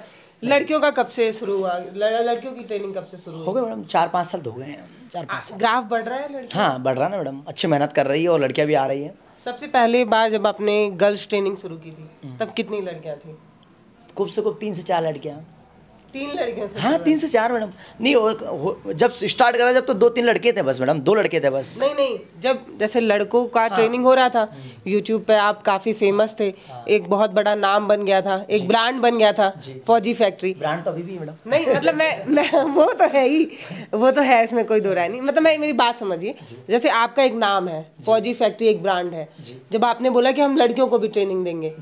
लड़कियों का कब से शुरू हुआ लड़कियों की ट्रेनिंग कब से शुरू हो गई मैडम चार पाँच साल तो हो गए हैं चार पाँच साल ग्राफ बढ़ रहा है हाँ बढ़ रहा है ना मैडम अच्छी मेहनत कर रही है और लड़कियाँ भी आ रही हैं सबसे पहले बार जब आपने गर्ल्स ट्रेनिंग शुरू की थी हम्म। तब कितनी लड़कियाँ थी खूब से खूब तीन से चार लड़कियाँ तीन लड़कियाँ हाँ तीन से चार मैडम नहीं हो, जब स्टार्ट करा जब तो दो तीन लड़के थे बस मैडम दो लड़के थे बस नहीं नहीं जब जैसे लड़कों का हाँ। ट्रेनिंग हो रहा था यूट्यूब हम्म। पे आप काफ़ी फेमस थे हाँ। एक बहुत बड़ा नाम बन गया था एक ब्रांड बन गया था फौजी फैक्ट्री ब्रांड तो अभी भी मैडम नहीं मतलब मैं, वो तो है ही वो तो है इसमें कोई दो राय नहीं मतलब मैं मेरी बात समझिए जैसे आपका एक नाम है फौजी फैक्ट्री एक ब्रांड है जब आपने बोला की हम लड़कियों को भी ट्रेनिंग देंगे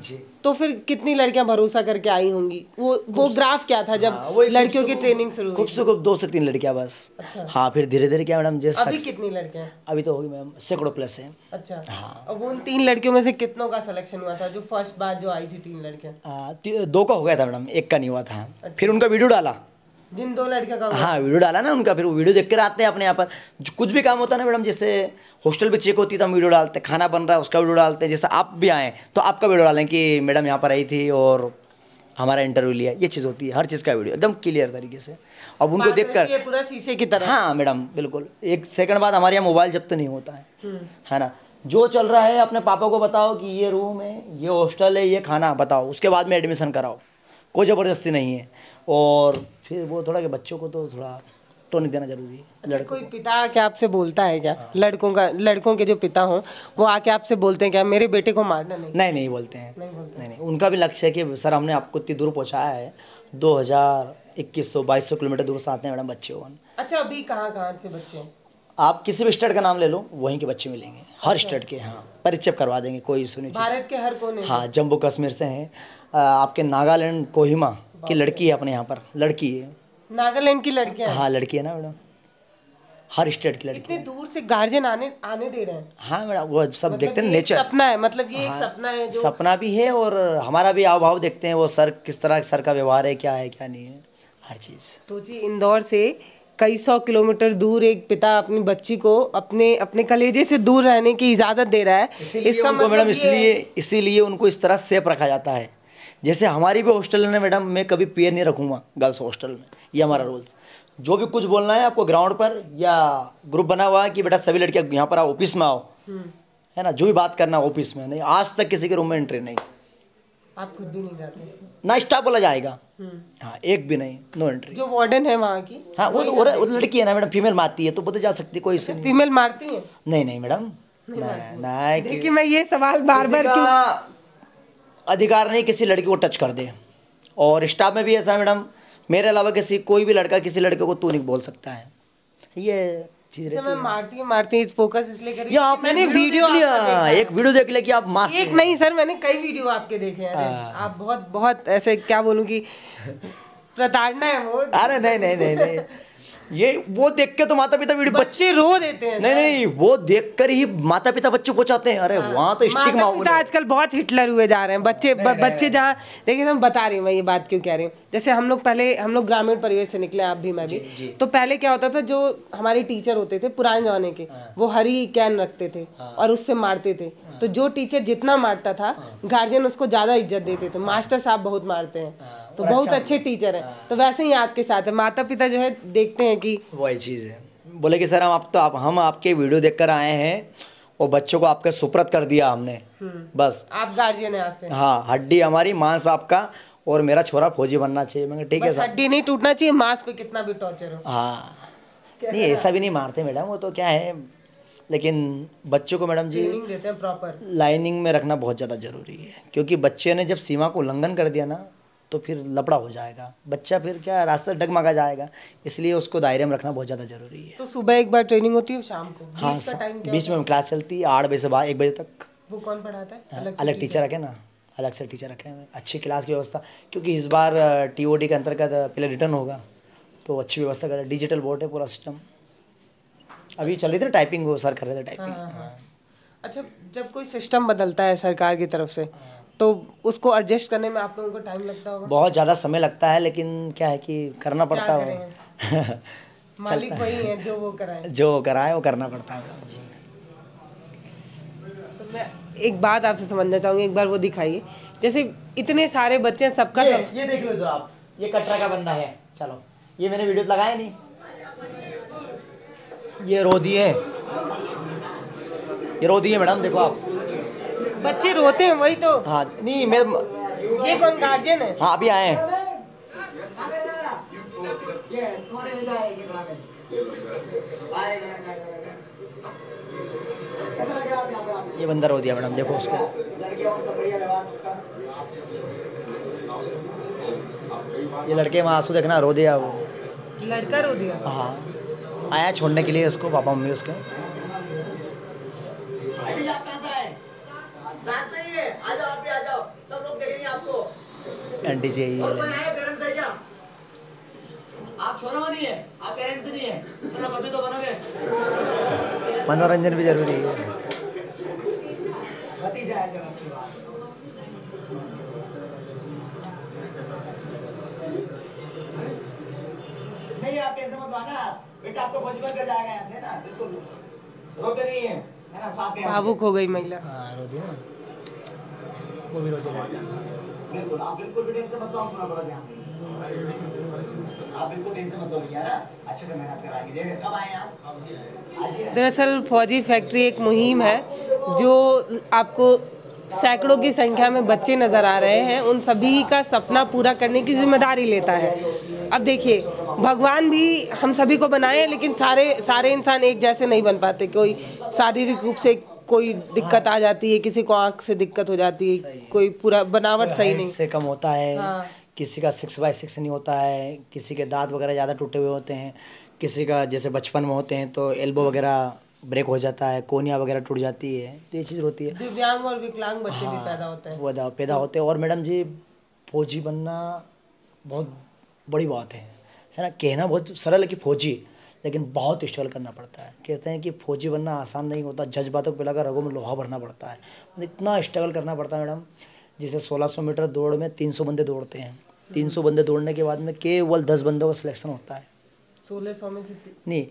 तो फिर कितनी लड़कियां भरोसा करके आई होंगी वो वो ग्राफ क्या था जब हाँ, लड़कियों की ट्रेनिंग शुरू खूब से खूब दो से तीन लड़कियां बस अच्छा हाँ फिर धीरे धीरे क्या मैडम जैसे अभी कितनी लड़कियां अभी तो होगी मैम सैकड़ों प्लस है अच्छा हाँ अब उन तीन लड़कियों में से कितनों का सिलेक्शन हुआ था जो फर्स्ट बार जो आई थी तीन लड़कियां दो का हो गया था मैडम एक का नहीं हुआ था अच्छा। फिर उनका वीडियो डाला जिन दो लड़का का हाँ वीडियो डाला ना उनका फिर वो वीडियो देख कर आते हैं अपने यहाँ पर कुछ भी काम होता है ना मैडम जैसे हॉस्टल भी चेक होती है तो हम वीडियो डालते खाना बन रहा है उसका वीडियो डालते हैं जैसे आप भी आएँ तो आपका वीडियो डालें कि मैडम यहाँ पर आई थी और हमारा इंटरव्यू लिया ये चीज़ होती है हर चीज़ का वीडियो एकदम क्लियर तरीके से अब उनको देख कर पूरा शीशे की तरह हाँ मैडम बिल्कुल एक सेकंड बाद हमारे यहाँ मोबाइल जब्त नहीं होता है हम्म। है ना जो चल रहा है अपने पापा को बताओ कि ये रूम है ये हॉस्टल है ये खाना बताओ उसके बाद में एडमिशन कराओ कोई ज़बरदस्ती नहीं है और फिर वो थोड़ा कि बच्चों को तो थोड़ा तो नहीं देना जरूरी है अच्छा, लड़कों कोई पिता आके आपसे बोलता है क्या लड़कों का लड़कों के जो पिता हों वो आके आपसे बोलते हैं क्या मेरे बेटे को मारना नहीं नहीं नहीं बोलते हैं नहीं बोलते नहीं, नहीं उनका भी लक्ष्य है कि सर हमने आपको इतनी दूर पहुँचाया है दो हज़ार इक्कीस सौ बाईस सौ किलोमीटर दूर से आते हैं मैडम बच्चे अच्छा अभी कहाँ कहाँ से बच्चे आप किसी भी स्टेट का नाम ले लो वहीं के बच्चे मिलेंगे हर अच्छा। स्टेट के हाँ परिचय करवा देंगे कोई इशू नहीं भारत के हर कोने हाँ जम्मू कश्मीर से हैं आपके नागालैंड कोहिमा की लड़की है अपने यहाँ पर लड़की है नागालैंड की लड़की हाँ लड़की है ना मैडम हर स्टेट की लड़की इतने दूर से गार्जियन आने आने दे रहे हैं हाँ मैडम वो सब मतलब देखते हैं नेचर सपना है मतलब ये हाँ, एक सपना है जो सपना भी है और हमारा भी अभाव देखते हैं वो सर किस तरह सर का व्यवहार है क्या है क्या नहीं है हर चीज़ सोचिए तो इंदौर से कई सौ किलोमीटर दूर एक पिता अपनी बच्ची को अपने अपने कलेजे से दूर रहने की इजाज़त दे रहा है इसका मतलब मैडम इसलिए इसीलिए उनको इस तरह सेफ रखा जाता है जैसे हमारी भी हॉस्टल में मैडम मैं कभी पेयर नहीं रखूँगा गर्ल्स हॉस्टल में ये हमारा रूल्स जो भी कुछ बोलना है आपको ग्राउंड पर या ग्रुप बना हुआ है कि बेटा सभी लड़कियाँ यहाँ पर आओ ऑफिस में आओ हम्म. है ना जो भी बात करना ऑफिस में नहीं आज तक किसी के रूम में एंट्री नहीं आप खुद भी नहीं जाते ना स्टाफ बोला जाएगा हम्म. हाँ एक भी नहीं नो एंट्री जो वार्डन है वहाँ की हाँ वो तो वो तो लड़की है ना मैडम फीमेल मारती है तो वो तो जा सकती कोई इसे फीमेल अच्छा, मारती है नहीं नहीं मैडम देखिए मैं ये सवाल बार बार अधिकार नहीं किसी लड़की को टच कर दे और स्टाफ में भी ऐसा है मैडम मेरे अलावा किसी कोई भी लड़का किसी लड़के को तू नहीं बोल सकता है ये प्रताड़ना है वो अरे नहीं नहीं नहीं नहीं ये वो देख के तो माता पिता बच्चे, बच्चे रो देते हैं नहीं नहीं वो देख कर ही माता पिता बच्चे पहुंचाते हैं अरे हाँ। वहाँ तो स्टिक माहौल आजकल बहुत हिटलर हुए जा रहे हैं बच्चे ब, बच्चे जहाँ देखिए हम बता रही हूँ मैं ये बात क्यों कह रही हूँ जैसे हम लोग पहले हम लोग ग्रामीण परिवेश से निकले आप भी मैं भी तो पहले क्या होता था जो हमारे टीचर होते थे पुराने जमाने के हाँ। वो हरी कैन रखते थे हाँ। और उससे मारते थे हाँ। तो जो टीचर जितना मारता था गार्जियन उसको ज्यादा इज्जत देते थे मास्टर साहब बहुत मारते हैं तो बहुत अच्छा अच्छे टीचर हैं हाँ। तो वैसे ही आपके साथ है माता पिता जो है देखते हैं कि वही चीज़ है बोले कि सर हम आप तो आप हम आपके वीडियो देख कर आए हैं और बच्चों को आपके सुप्रत कर दिया हमने हम्म। बस आप गार्जियन है आपसे हाँ हड्डी हमारी मांस आपका और मेरा छोरा फौजी बनना चाहिए मैंने ठीक है हड्डी नहीं टूटना चाहिए मांस पे कितना भी टॉर्चर हो हाँ नहीं ऐसा भी नहीं मारते मैडम वो तो क्या है लेकिन बच्चों को मैडम जी देते हैं प्रॉपर लाइनिंग में रखना बहुत ज़्यादा ज़रूरी है क्योंकि बच्चे ने जब सीमा को उल्लंघन कर दिया ना तो फिर लपड़ा हो जाएगा बच्चा फिर क्या रास्ता डगमगा जाएगा इसलिए उसको दायरे में रखना बहुत ज़्यादा ज़रूरी है तो सुबह एक बार ट्रेनिंग होती है शाम को हाँ बीच में क्लास चलती है आठ बजे से बाद एक बजे तक वो कौन पढ़ाता है हाँ, अलग, अलग टीचर रखे ना अलग से टीचर रखे हैं अच्छी क्लास की व्यवस्था क्योंकि इस बार टी के अंतर्गत पहले रिटर्न होगा तो अच्छी व्यवस्था करें डिजिटल बोर्ड है पूरा सिस्टम अभी चल रही थी टाइपिंग वो सर कर रहे थे टाइपिंग हाँ, हाँ, अच्छा जब कोई सिस्टम बदलता है सरकार की तरफ से तो उसको एडजस्ट करने में आप लोगों को टाइम लगता होगा बहुत ज़्यादा समय लगता है लेकिन क्या है कि करना पड़ता है मालिक वही है जो वो कराए जो वो कराए वो करना पड़ता है तो मैं एक बात आपसे समझना चाहूंगी एक बार वो दिखाइए जैसे इतने सारे बच्चे हैं सबका ये, सब... ये देख लो जो आप ये कटरा का बंदा है चलो ये मैंने वीडियो लगाया नहीं ये रो है ये रो है मैडम देखो आप बच्चे रोते हैं वही तो हाँ नहीं मेरे ये कौन गार्जियन है हाँ अभी आए हैं ये बंदा रो दिया मैडम देखो उसको ये लड़के वहाँ आंसू देखना रो दिया वो लड़का रो दिया हाँ आया छोड़ने के लिए उसको पापा मम्मी उसके साथ नहीं है आ जाओ आप भी आ जाओ सब लोग देखेंगे आपको जी e और कोई क्या आप छोरा नहीं है आप नहीं है छोरा कभी तो बनोगे मनोरंजन भी जरूरी है भतीजा है जरा अच्छी बात नहीं आप मत बेटा आपको भोजपुर कर जाएगा ना बिल्कुल रोते नहीं है भावुक हो गई महिला हाँ रोती है वो बिल्कुल आप बिल्कुल भी दरअसल फौजी फैक्ट्री एक मुहिम है जो आपको सैकड़ों की संख्या में बच्चे नज़र आ रहे हैं उन सभी का सपना पूरा करने की जिम्मेदारी लेता है अब देखिए भगवान भी हम सभी को बनाए लेकिन सारे सारे इंसान एक जैसे नहीं बन पाते कोई शारीरिक रूप से कोई दिक्कत आ जाती है किसी को आँख से दिक्कत हो जाती है कोई पूरा बनावट सही नहीं से कम होता है हाँ। किसी का सिक्स बाई सिक्स नहीं होता है किसी के दांत वगैरह ज़्यादा टूटे हुए होते हैं किसी का जैसे बचपन में होते हैं तो एल्बो हाँ। वगैरह ब्रेक हो जाता है कोनिया वगैरह टूट जाती है तो ये चीज़ होती है दिव्यांग और विकलांग बच्चे हाँ, भी पैदा होते हैं पैदा होते हैं और मैडम जी फौजी बनना बहुत बड़ी बात है है ना कहना बहुत सरल है कि फौजी लेकिन बहुत स्ट्रगल करना पड़ता है कहते हैं कि फौजी बनना आसान नहीं होता जज्बा तक पिलाकर रगों में लोहा भरना पड़ता है मतलब इतना स्ट्रगल करना पड़ता है मैडम जैसे 1600 मीटर दौड़ में 300 बंदे दौड़ते हैं 300 हम्म। बंदे दौड़ने के बाद में केवल दस बंदों का सिलेक्शन होता है सौ में नहीं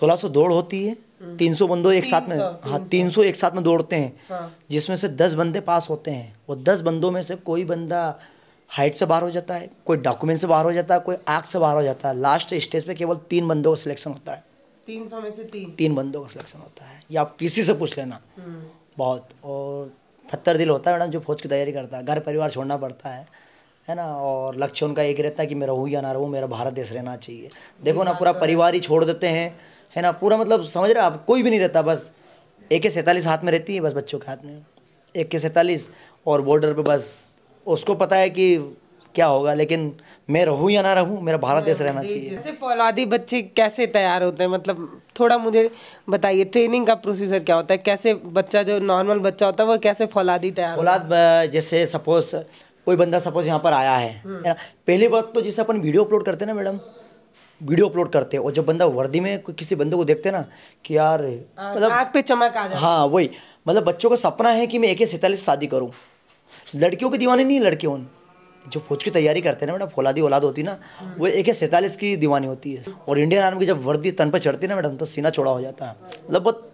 सोलह सौ दौड़ होती है हम्म। तीन सौ बंदों एक साथ में हाँ तीन सौ एक साथ में दौड़ते हैं हाँ। जिसमें से दस बंदे पास होते हैं और दस बंदों में से कोई बंदा हाइट से बाहर हो जाता है कोई डॉक्यूमेंट से बाहर हो जाता है कोई आग से बाहर हो जाता है लास्ट स्टेज पे केवल तीन बंदों का सिलेक्शन होता है तीन सौ में से तीन तीन बंदों का सिलेक्शन होता है या आप किसी से पूछ लेना हम्म। बहुत और पत्थर दिल होता है मैडम जो फौज की तैयारी करता है घर परिवार छोड़ना पड़ता है है ना और लक्ष्य उनका एक रहता है कि मैं रहूँ या ना रहूँ मेरा भारत देश रहना चाहिए देखो ना पूरा तो परिवार ही छोड़ देते हैं है ना पूरा मतलब समझ रहे आप कोई भी नहीं रहता बस एक के सैंतालीस हाथ में रहती है बस बच्चों के हाथ में एक के सैंतालीस और बॉर्डर पर बस उसको पता है कि क्या होगा लेकिन मैं रहूं या ना रहूं मेरा भारत देश रहना चाहिए जैसे फौलादी बच्चे कैसे तैयार होते हैं मतलब थोड़ा मुझे बताइए ट्रेनिंग का प्रोसीजर क्या होता है कैसे बच्चा जो नॉर्मल बच्चा होता है वो कैसे फौलादी तैयार फौलाद जैसे सपोज कोई बंदा सपोज यहाँ पर आया हम्म। है ना पहली बात तो जैसे अपन वीडियो अपलोड करते हैं ना मैडम वीडियो अपलोड करते हैं और जब बंदा वर्दी में किसी बंदे को देखते ना कि यार हाँ, मतलब आग पे चमक आ जाए हाँ वही मतलब बच्चों का सपना है कि मैं एक सैतालीस शादी करूँ लड़कियों के दीवाने नहीं लड़के उन जो फौज की तैयारी करते हैं ना मैडम फौलादी औलाद होती ना वो एक है सैंतालीस की दीवानी होती है और इंडियन आर्मी की जब वर्दी तन पर चढ़ती है ना मैडम तो सीना चौड़ा हो जाता है मतलब बहुत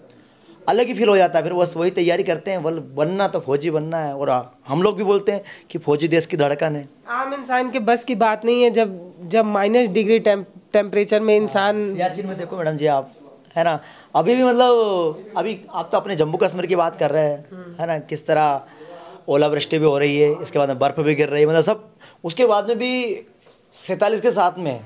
अलग ही फील हो जाता है फिर बस वही तैयारी करते हैं बल बनना तो फौजी बनना है और हम लोग भी बोलते हैं कि फौजी देश की धड़कन है आम इंसान के बस की बात नहीं है जब जब माइनस डिग्री टेम्परेचर में इंसान हाँ, सियाचिन में देखो मैडम जी आप है ना अभी भी मतलब अभी आप तो अपने जम्मू कश्मीर की बात कर रहे हैं है ना किस तरह ओलावृष्टि भी हो रही है इसके बाद में बर्फ़ भी गिर रही है मतलब सब उसके बाद में भी सैंतालीस के साथ में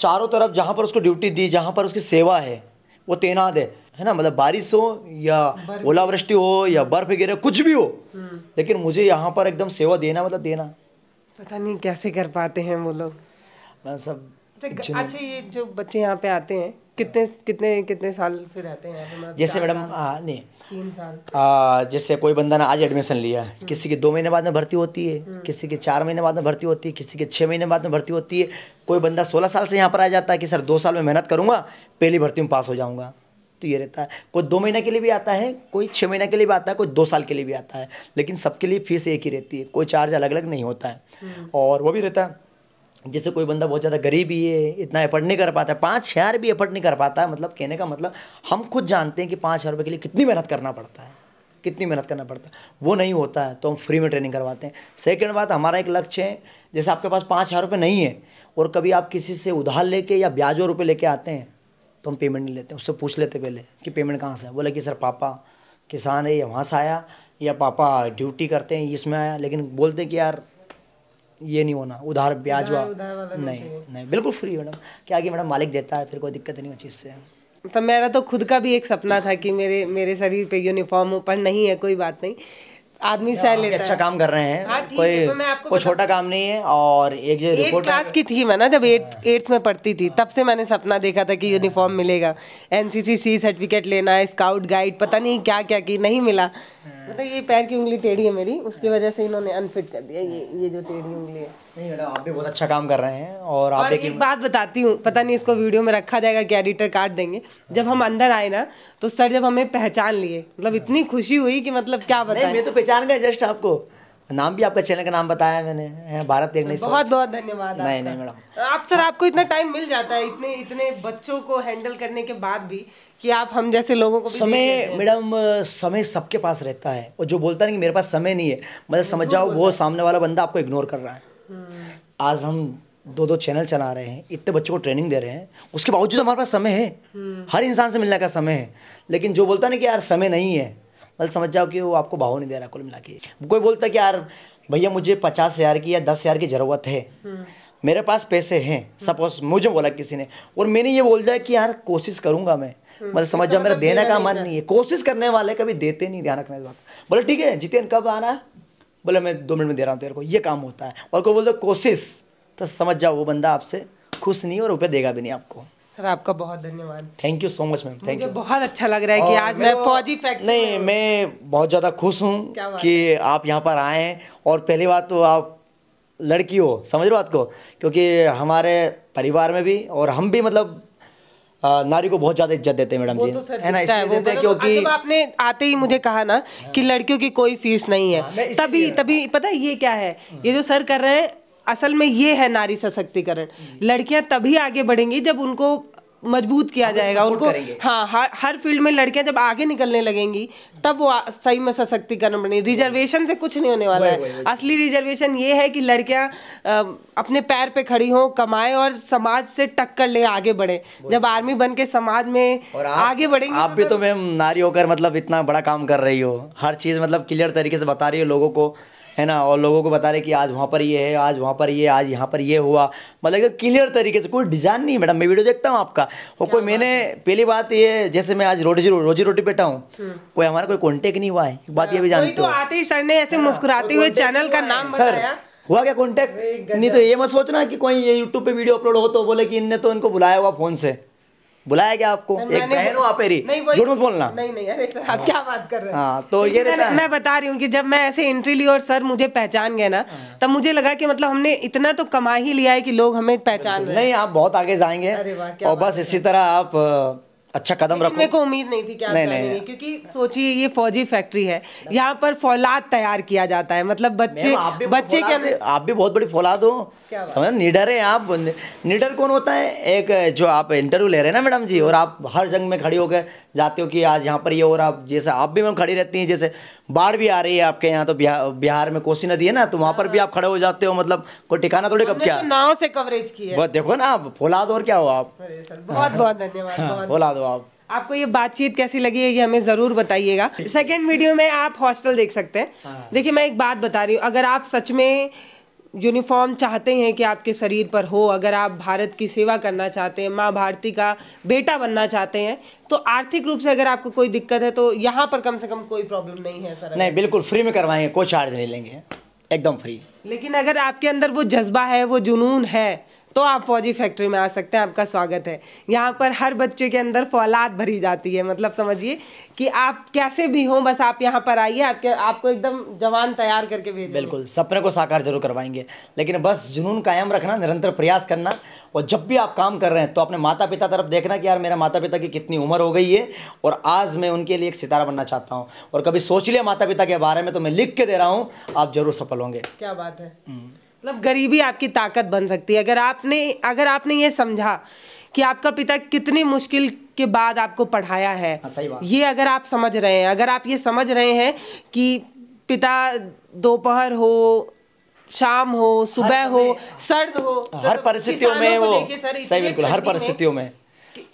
चारों तरफ जहाँ पर उसको ड्यूटी दी जहाँ पर उसकी सेवा है वो तैनात है है ना मतलब बारिश हो या ओलावृष्टि हो या बर्फ़ गिरे कुछ भी हो हम्म। लेकिन मुझे यहाँ पर एकदम सेवा देना मतलब देना पता नहीं कैसे कर पाते हैं वो लोग सब अच्छा, अच्छा ये जो बच्चे यहाँ पे आते हैं कितने कितने कितने साल से रहते हैं मतलब जैसे मैडम हाँ, नहीं जैसे कोई बंदा ने आज एडमिशन लिया है किसी के दो महीने बाद में भर्ती होती है किसी की चार महीने बाद में भर्ती होती है किसी के छः महीने बाद में भर्ती होती है कोई बंदा सोलह साल से यहाँ पर आ जाता है कि सर दो साल में मेहनत करूँगा पहली भर्ती में पास हो जाऊँगा तो ये रहता है कोई दो महीने के लिए भी आता है कोई छः महीने के लिए भी आता है कोई दो साल के लिए भी आता है लेकिन सबके लिए फीस एक ही रहती है कोई चार्ज अलग अलग नहीं होता है हम्म। और वो भी रहता है जैसे कोई बंदा बहुत ज़्यादा गरीब ही है इतना एफर्ट नहीं कर पाता है पाँच हज़ार भी एफर्ट नहीं कर पाता है मतलब कहने का मतलब हम खुद जानते हैं कि पाँच हज़ार रुपये के लिए कितनी मेहनत करना पड़ता है कितनी मेहनत करना पड़ता है वो नहीं होता है तो हम फ्री में ट्रेनिंग करवाते हैं सेकेंड बात हमारा एक लक्ष्य है जैसे आपके पास पाँच हज़ार रुपये नहीं है और कभी आप किसी से उधार लेके या ब्याजों रुपये लेके आते हैं तो हम पेमेंट नहीं लेते उससे पूछ लेते पहले कि पेमेंट कहाँ से है बोले कि सर पापा किसान है या वहाँ से आया या पापा ड्यूटी करते हैं इसमें आया लेकिन बोलते कि यार ये नहीं होना उधार ब्याज हुआ तो नहीं नहीं बिल्कुल फ्री मैडम क्या कि मैडम मालिक देता है फिर कोई दिक्कत नहीं हो चीज़ से तो मेरा तो खुद का भी एक सपना था कि मेरे मेरे शरीर पे यूनिफॉर्म हो पर नहीं है कोई बात नहीं आदमी हाँ, सह लेता अच्छा काम कर रहे हैं हाँ, कोई तो कोई छोटा काम नहीं है और एक जो रिपोर्ट क्लास की थी मैं ना जब एट एट्थ हाँ। में पढ़ती थी तब से मैंने सपना देखा था कि यूनिफॉर्म मिलेगा एनसीसी सी सर्टिफिकेट लेना स्काउट गाइड पता नहीं क्या क्या की नहीं मिला मतलब ये पैर की उंगली टेढ़ी है मेरी उसकी वजह से इन्होंने अनफिट कर दिया ये ये जो टेढ़ी उंगली है आप भी बहुत अच्छा काम कर रहे हैं और आप एक बात बताती हूँ पता नहीं इसको वीडियो में रखा जाएगा कि एडिटर काट देंगे जब हम अंदर आए ना तो सर जब हमें पहचान लिए मतलब इतनी खुशी हुई कि मतलब क्या बताएं मैं तो पहचान गया जस्ट आपको नाम भी आपका चैनल का नाम बताया मैंने भारत देखने बहुत बहुत धन्यवाद नहीं नहीं मैडम आप सर आपको इतना टाइम मिल जाता है इतने इतने बच्चों को हैंडल करने के बाद भी कि आप हम जैसे लोगों को समय मैडम समय सबके पास रहता है और जो बोलता है कि मेरे पास समय नहीं है मतलब समझ जाओ वो सामने वाला बंदा आपको इग्नोर कर रहा है आज हम दो दो चैनल चला रहे हैं इतने बच्चों को ट्रेनिंग दे रहे हैं उसके बावजूद हमारे पास समय है हर इंसान से मिलने का समय है लेकिन जो बोलता ना कि यार समय नहीं है मतलब समझ जाओ कि वो आपको भाव नहीं दे रहा कुल मिला के कोई बोलता कि यार भैया मुझे पचास हज़ार की या दस हज़ार की ज़रूरत है मेरे पास पैसे हैं सपोज मुझे बोला किसी ने और मैंने ये बोल दिया कि यार कोशिश करूंगा मैं हम्म। मतलब समझ जाओ मेरा देने का मन नहीं है कोशिश करने वाले कभी देते नहीं ध्यान रखने के बात बोले ठीक है जितेन कब आना है बोले मैं दो मिनट में दे रहा हूँ तेरे को ये काम होता है और कोई बोलते कोशिश तो समझ जाओ वो बंदा आपसे खुश नहीं और रुपये देगा भी नहीं आपको सर आपका बहुत धन्यवाद thank you so much ma'am thank you बहुत अच्छा लग रहा है कि आज मैं फौजी फैक्ट्री नहीं मैं बहुत ज़्यादा खुश हूँ कि आप यहाँ पर आए और पहली बात तो आप लड़की हो समझ रहे बात को क्योंकि हमारे परिवार में भी और हम भी मतलब नारी को बहुत ज्यादा इज्जत देते हैं मैडम जी तो है ना इसलिए देते हैं मतलब क्योंकि आपने आते ही मुझे कहा ना हाँ। कि लड़कियों की कोई फीस नहीं है हाँ, तभी तभी पता है ये क्या है हाँ। ये जो सर कर रहे हैं असल में ये है नारी सशक्तिकरण लड़कियां तभी आगे बढ़ेंगी जब उनको मजबूत किया जाएगा उनको हाँ हर हर फील्ड में लड़कियां जब आगे निकलने लगेंगी तब वो सही में सशक्तिकरण बने रिजर्वेशन से कुछ नहीं होने वाला वाई, है वाई, असली रिजर्वेशन ये है कि लड़कियां अपने पैर पे खड़ी हों कमाए और समाज से टक्कर ले आगे बढ़े जब आर्मी बन के समाज में आगे बढ़ेंगे आप तो भी तो मैम नारी होकर मतलब इतना बड़ा काम कर रही हो हर चीज़ मतलब क्लियर तरीके से बता रही हो लोगों को है ना और लोगों को बता रहे कि आज वहाँ पर ये है आज वहाँ पर ये आज यहाँ पर ये हुआ मतलब एकदम क्लियर तरीके से कोई डिजाइन नहीं मैडम मैं वीडियो देखता हूँ आपका और कोई मैंने पहली बात ये जैसे मैं आज रोजी रोजी रोटी बैठा हूँ हम्म। कोई हमारा कोई कॉन्टेक्ट नहीं हुआ है बात ये भी हाँ, जानते तो, तो आते ही सर ने ऐसे हाँ, मुस्कुराते हुए चैनल का नाम सर हुआ क्या कॉन्टेक्ट नहीं तो ये मत सोचना कि कोई ये यूट्यूब पे वीडियो अपलोड हो तो बोले कि इनने तो इनको बुलाया हुआ फोन से बुलाया गया आपको एक बहन हो आप मेरी झूठ मत बोलना नहीं नहीं अरे सर आप क्या बात कर रहे हैं हाँ, तो ये रहता मैं बता रही हूँ कि जब मैं ऐसे एंट्री ली और सर मुझे पहचान गए ना हाँ। तब मुझे लगा कि मतलब हमने इतना तो कमा ही लिया है कि लोग हमें पहचान नहीं आप बहुत आगे जाएंगे और बस इसी तरह आप अच्छा कदम रखो मेरे को उम्मीद नहीं थी क्या नहीं, नहीं, नहीं। क्योंकि सोचिए ये फौजी फैक्ट्री है यहाँ पर फौलाद तैयार किया जाता है मतलब बच्चे आप बच्चे के आप भी बहुत बड़ी फौलाद हो समझ निडर है आप निडर कौन होता है एक जो आप इंटरव्यू ले रहे हैं ना मैडम जी और आप हर जंग में खड़ी होकर जाते हो कि आज यहाँ पर ये और आप जैसे आप भी मैम खड़ी रहती हैं जैसे बाढ़ भी आ रही है आपके यहाँ तो बिहार में कोसी नदी है ना तो वहाँ पर भी हाँ। आप खड़े हो जाते हो मतलब कोई ठिकाना थोड़े कब क्या तो नाव से कवरेज की देखो ना आप फौलाद और क्या हो आप बहुत बहुत धन्यवाद हाँ, फौलाद हो आप आपको ये बातचीत कैसी लगी है ये हमें ज़रूर बताइएगा सेकेंड वीडियो में आप हॉस्टल देख सकते हैं हाँ। देखिए मैं एक बात बता रही हूँ अगर आप सच में यूनिफॉर्म चाहते हैं कि आपके शरीर पर हो अगर आप भारत की सेवा करना चाहते हैं माँ भारती का बेटा बनना चाहते हैं तो आर्थिक रूप से अगर आपको कोई दिक्कत है तो यहाँ पर कम से कम कोई प्रॉब्लम नहीं है सर नहीं बिल्कुल फ्री में करवाएंगे कोई चार्ज नहीं लेंगे एकदम फ्री लेकिन अगर आपके अंदर वो जज्बा है वो जुनून है तो आप फौजी फैक्ट्री में आ सकते हैं आपका स्वागत है यहाँ पर हर बच्चे के अंदर फौलाद भरी जाती है मतलब समझिए कि आप कैसे भी हों बस आप यहाँ पर आइए आपके आपको एकदम जवान तैयार करके भेज बिल्कुल सपने को साकार जरूर करवाएंगे लेकिन बस जुनून कायम रखना निरंतर प्रयास करना और जब भी आप काम कर रहे हैं तो अपने माता पिता तरफ देखना कि यार मेरे माता पिता की कितनी उम्र हो गई है और आज मैं उनके लिए एक सितारा बनना चाहता हूँ और कभी सोच लिया माता पिता के बारे में तो मैं लिख के दे रहा हूँ आप जरूर सफल होंगे क्या बात है हम्म। मतलब गरीबी आपकी ताकत बन सकती है अगर आपने अगर आपने ये समझा कि आपका पिता कितनी मुश्किल के बाद आपको पढ़ाया है हाँ, ये अगर आप समझ रहे हैं अगर आप ये समझ रहे हैं कि पिता दोपहर हो शाम हो सुबह हो सर्द हो हाँ, हर तो परिस्थितियों में वो सही बिल्कुल हर परिस्थितियों में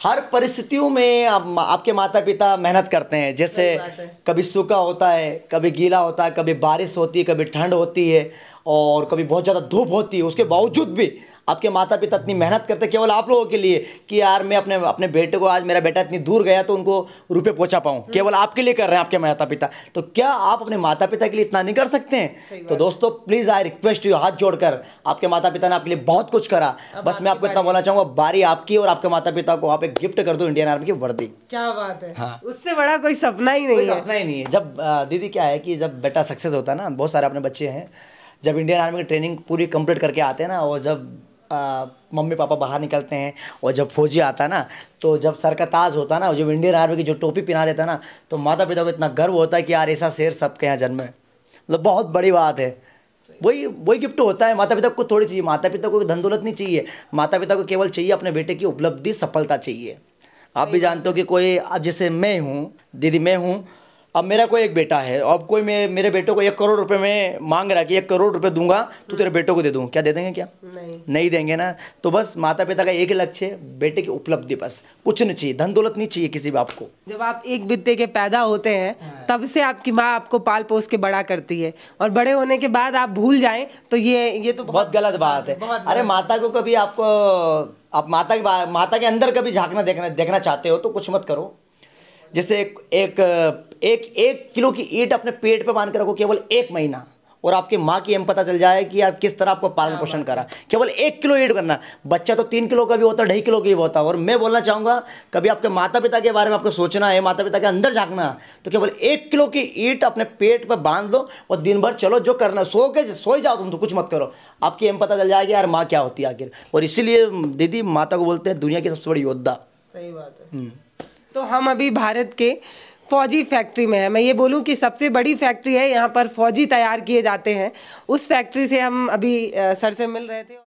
हर परिस्थितियों में आप, आपके माता पिता मेहनत करते हैं जैसे है। कभी सूखा होता है कभी गीला होता है कभी बारिश होती है कभी ठंड होती है और कभी बहुत ज़्यादा धूप होती है उसके बावजूद भी आपके माता पिता इतनी मेहनत करते केवल आप लोगों के लिए कि यार मैं अपने अपने बेटे को आज मेरा बेटा इतनी दूर गया तो उनको रुपये पहुँचा पाऊँ हम्म। केवल आपके लिए कर रहे हैं आपके माता पिता तो क्या आप अपने माता पिता के लिए इतना नहीं कर सकते हैं तो दोस्तों प्लीज़ आई रिक्वेस्ट यू हाथ जोड़कर आपके माता पिता ने आपके लिए बहुत कुछ करा बस मैं आपको इतना बोलना चाहूँगा बारी आपकी और आपके माता पिता को आप एक गिफ्ट कर दो इंडियन आर्मी की वर्दी क्या बात है हाँ उससे बड़ा कोई सपना ही नहीं है सपना ही नहीं है जब दीदी क्या है कि जब बेटा सक्सेस होता है ना बहुत सारे अपने बच्चे हैं जब इंडियन आर्मी की ट्रेनिंग पूरी कंप्लीट करके आते हैं ना और जब मम्मी पापा बाहर निकलते हैं और जब फौजी आता है ना तो जब सर का ताज होता है ना जब इंडियन आर्मी की जो टोपी पहना देता है ना तो माता पिता को इतना गर्व होता है कि यार ऐसा शेर सबके यहाँ जन्म है मतलब बहुत बड़ी बात है वही वही गिफ्ट होता है माता पिता को थोड़ी चाहिए माता पिता को धन दौलत नहीं चाहिए माता पिता को केवल चाहिए अपने बेटे की उपलब्धि सफलता चाहिए आप भी जानते हो कि कोई अब जैसे मैं हूँ दीदी मैं हूँ अब मेरा कोई एक बेटा है अब कोई मेरे मेरे बेटे को एक करोड़ रुपए में मांग रहा कि एक करोड़ रुपए दूंगा तो तेरे बेटे को दे दूँ क्या दे देंगे क्या नहीं नहीं देंगे ना तो बस माता पिता का एक लक्ष्य है बेटे की उपलब्धि बस कुछ नहीं चाहिए धन दौलत नहीं चाहिए किसी बाप को जब आप एक बित्ते के पैदा होते हैं हाँ। तब से आपकी माँ आपको पाल पोस के बड़ा करती है और बड़े होने के बाद आप भूल जाए तो ये ये तो बहुत गलत बात है अरे माता को कभी आपको आप माता के माता के अंदर कभी झांकना देखना देखना चाहते हो तो कुछ मत करो जैसे एक एक एक, एक किलो की ईट अपने पेट पर बांध के रखो केवल एक महीना और आपकी माँ की एम पता चल जाए कि आप किस तरह आपको पालन पोषण करा केवल एक किलो ईट करना बच्चा तो तीन किलो का भी होता है ढाई किलो का भी होता है और मैं बोलना चाहूँगा कभी आपके माता पिता के बारे में आपको सोचना है माता पिता के अंदर झाँकना तो केवल एक किलो की ईट अपने पेट पर बांध लो और दिन भर चलो जो करना सो के सो ही जाओ तुम तो कुछ मत करो आपकी एम पता चल जाएगी यार माँ क्या होती है आखिर और इसीलिए दीदी माता को बोलते हैं दुनिया की सबसे बड़ी योद्धा सही बात है हम्म। तो हम अभी भारत के फौजी फैक्ट्री में है मैं ये बोलूँ कि सबसे बड़ी फैक्ट्री है यहाँ पर फौजी तैयार किए जाते हैं उस फैक्ट्री से हम अभी सर से मिल रहे थे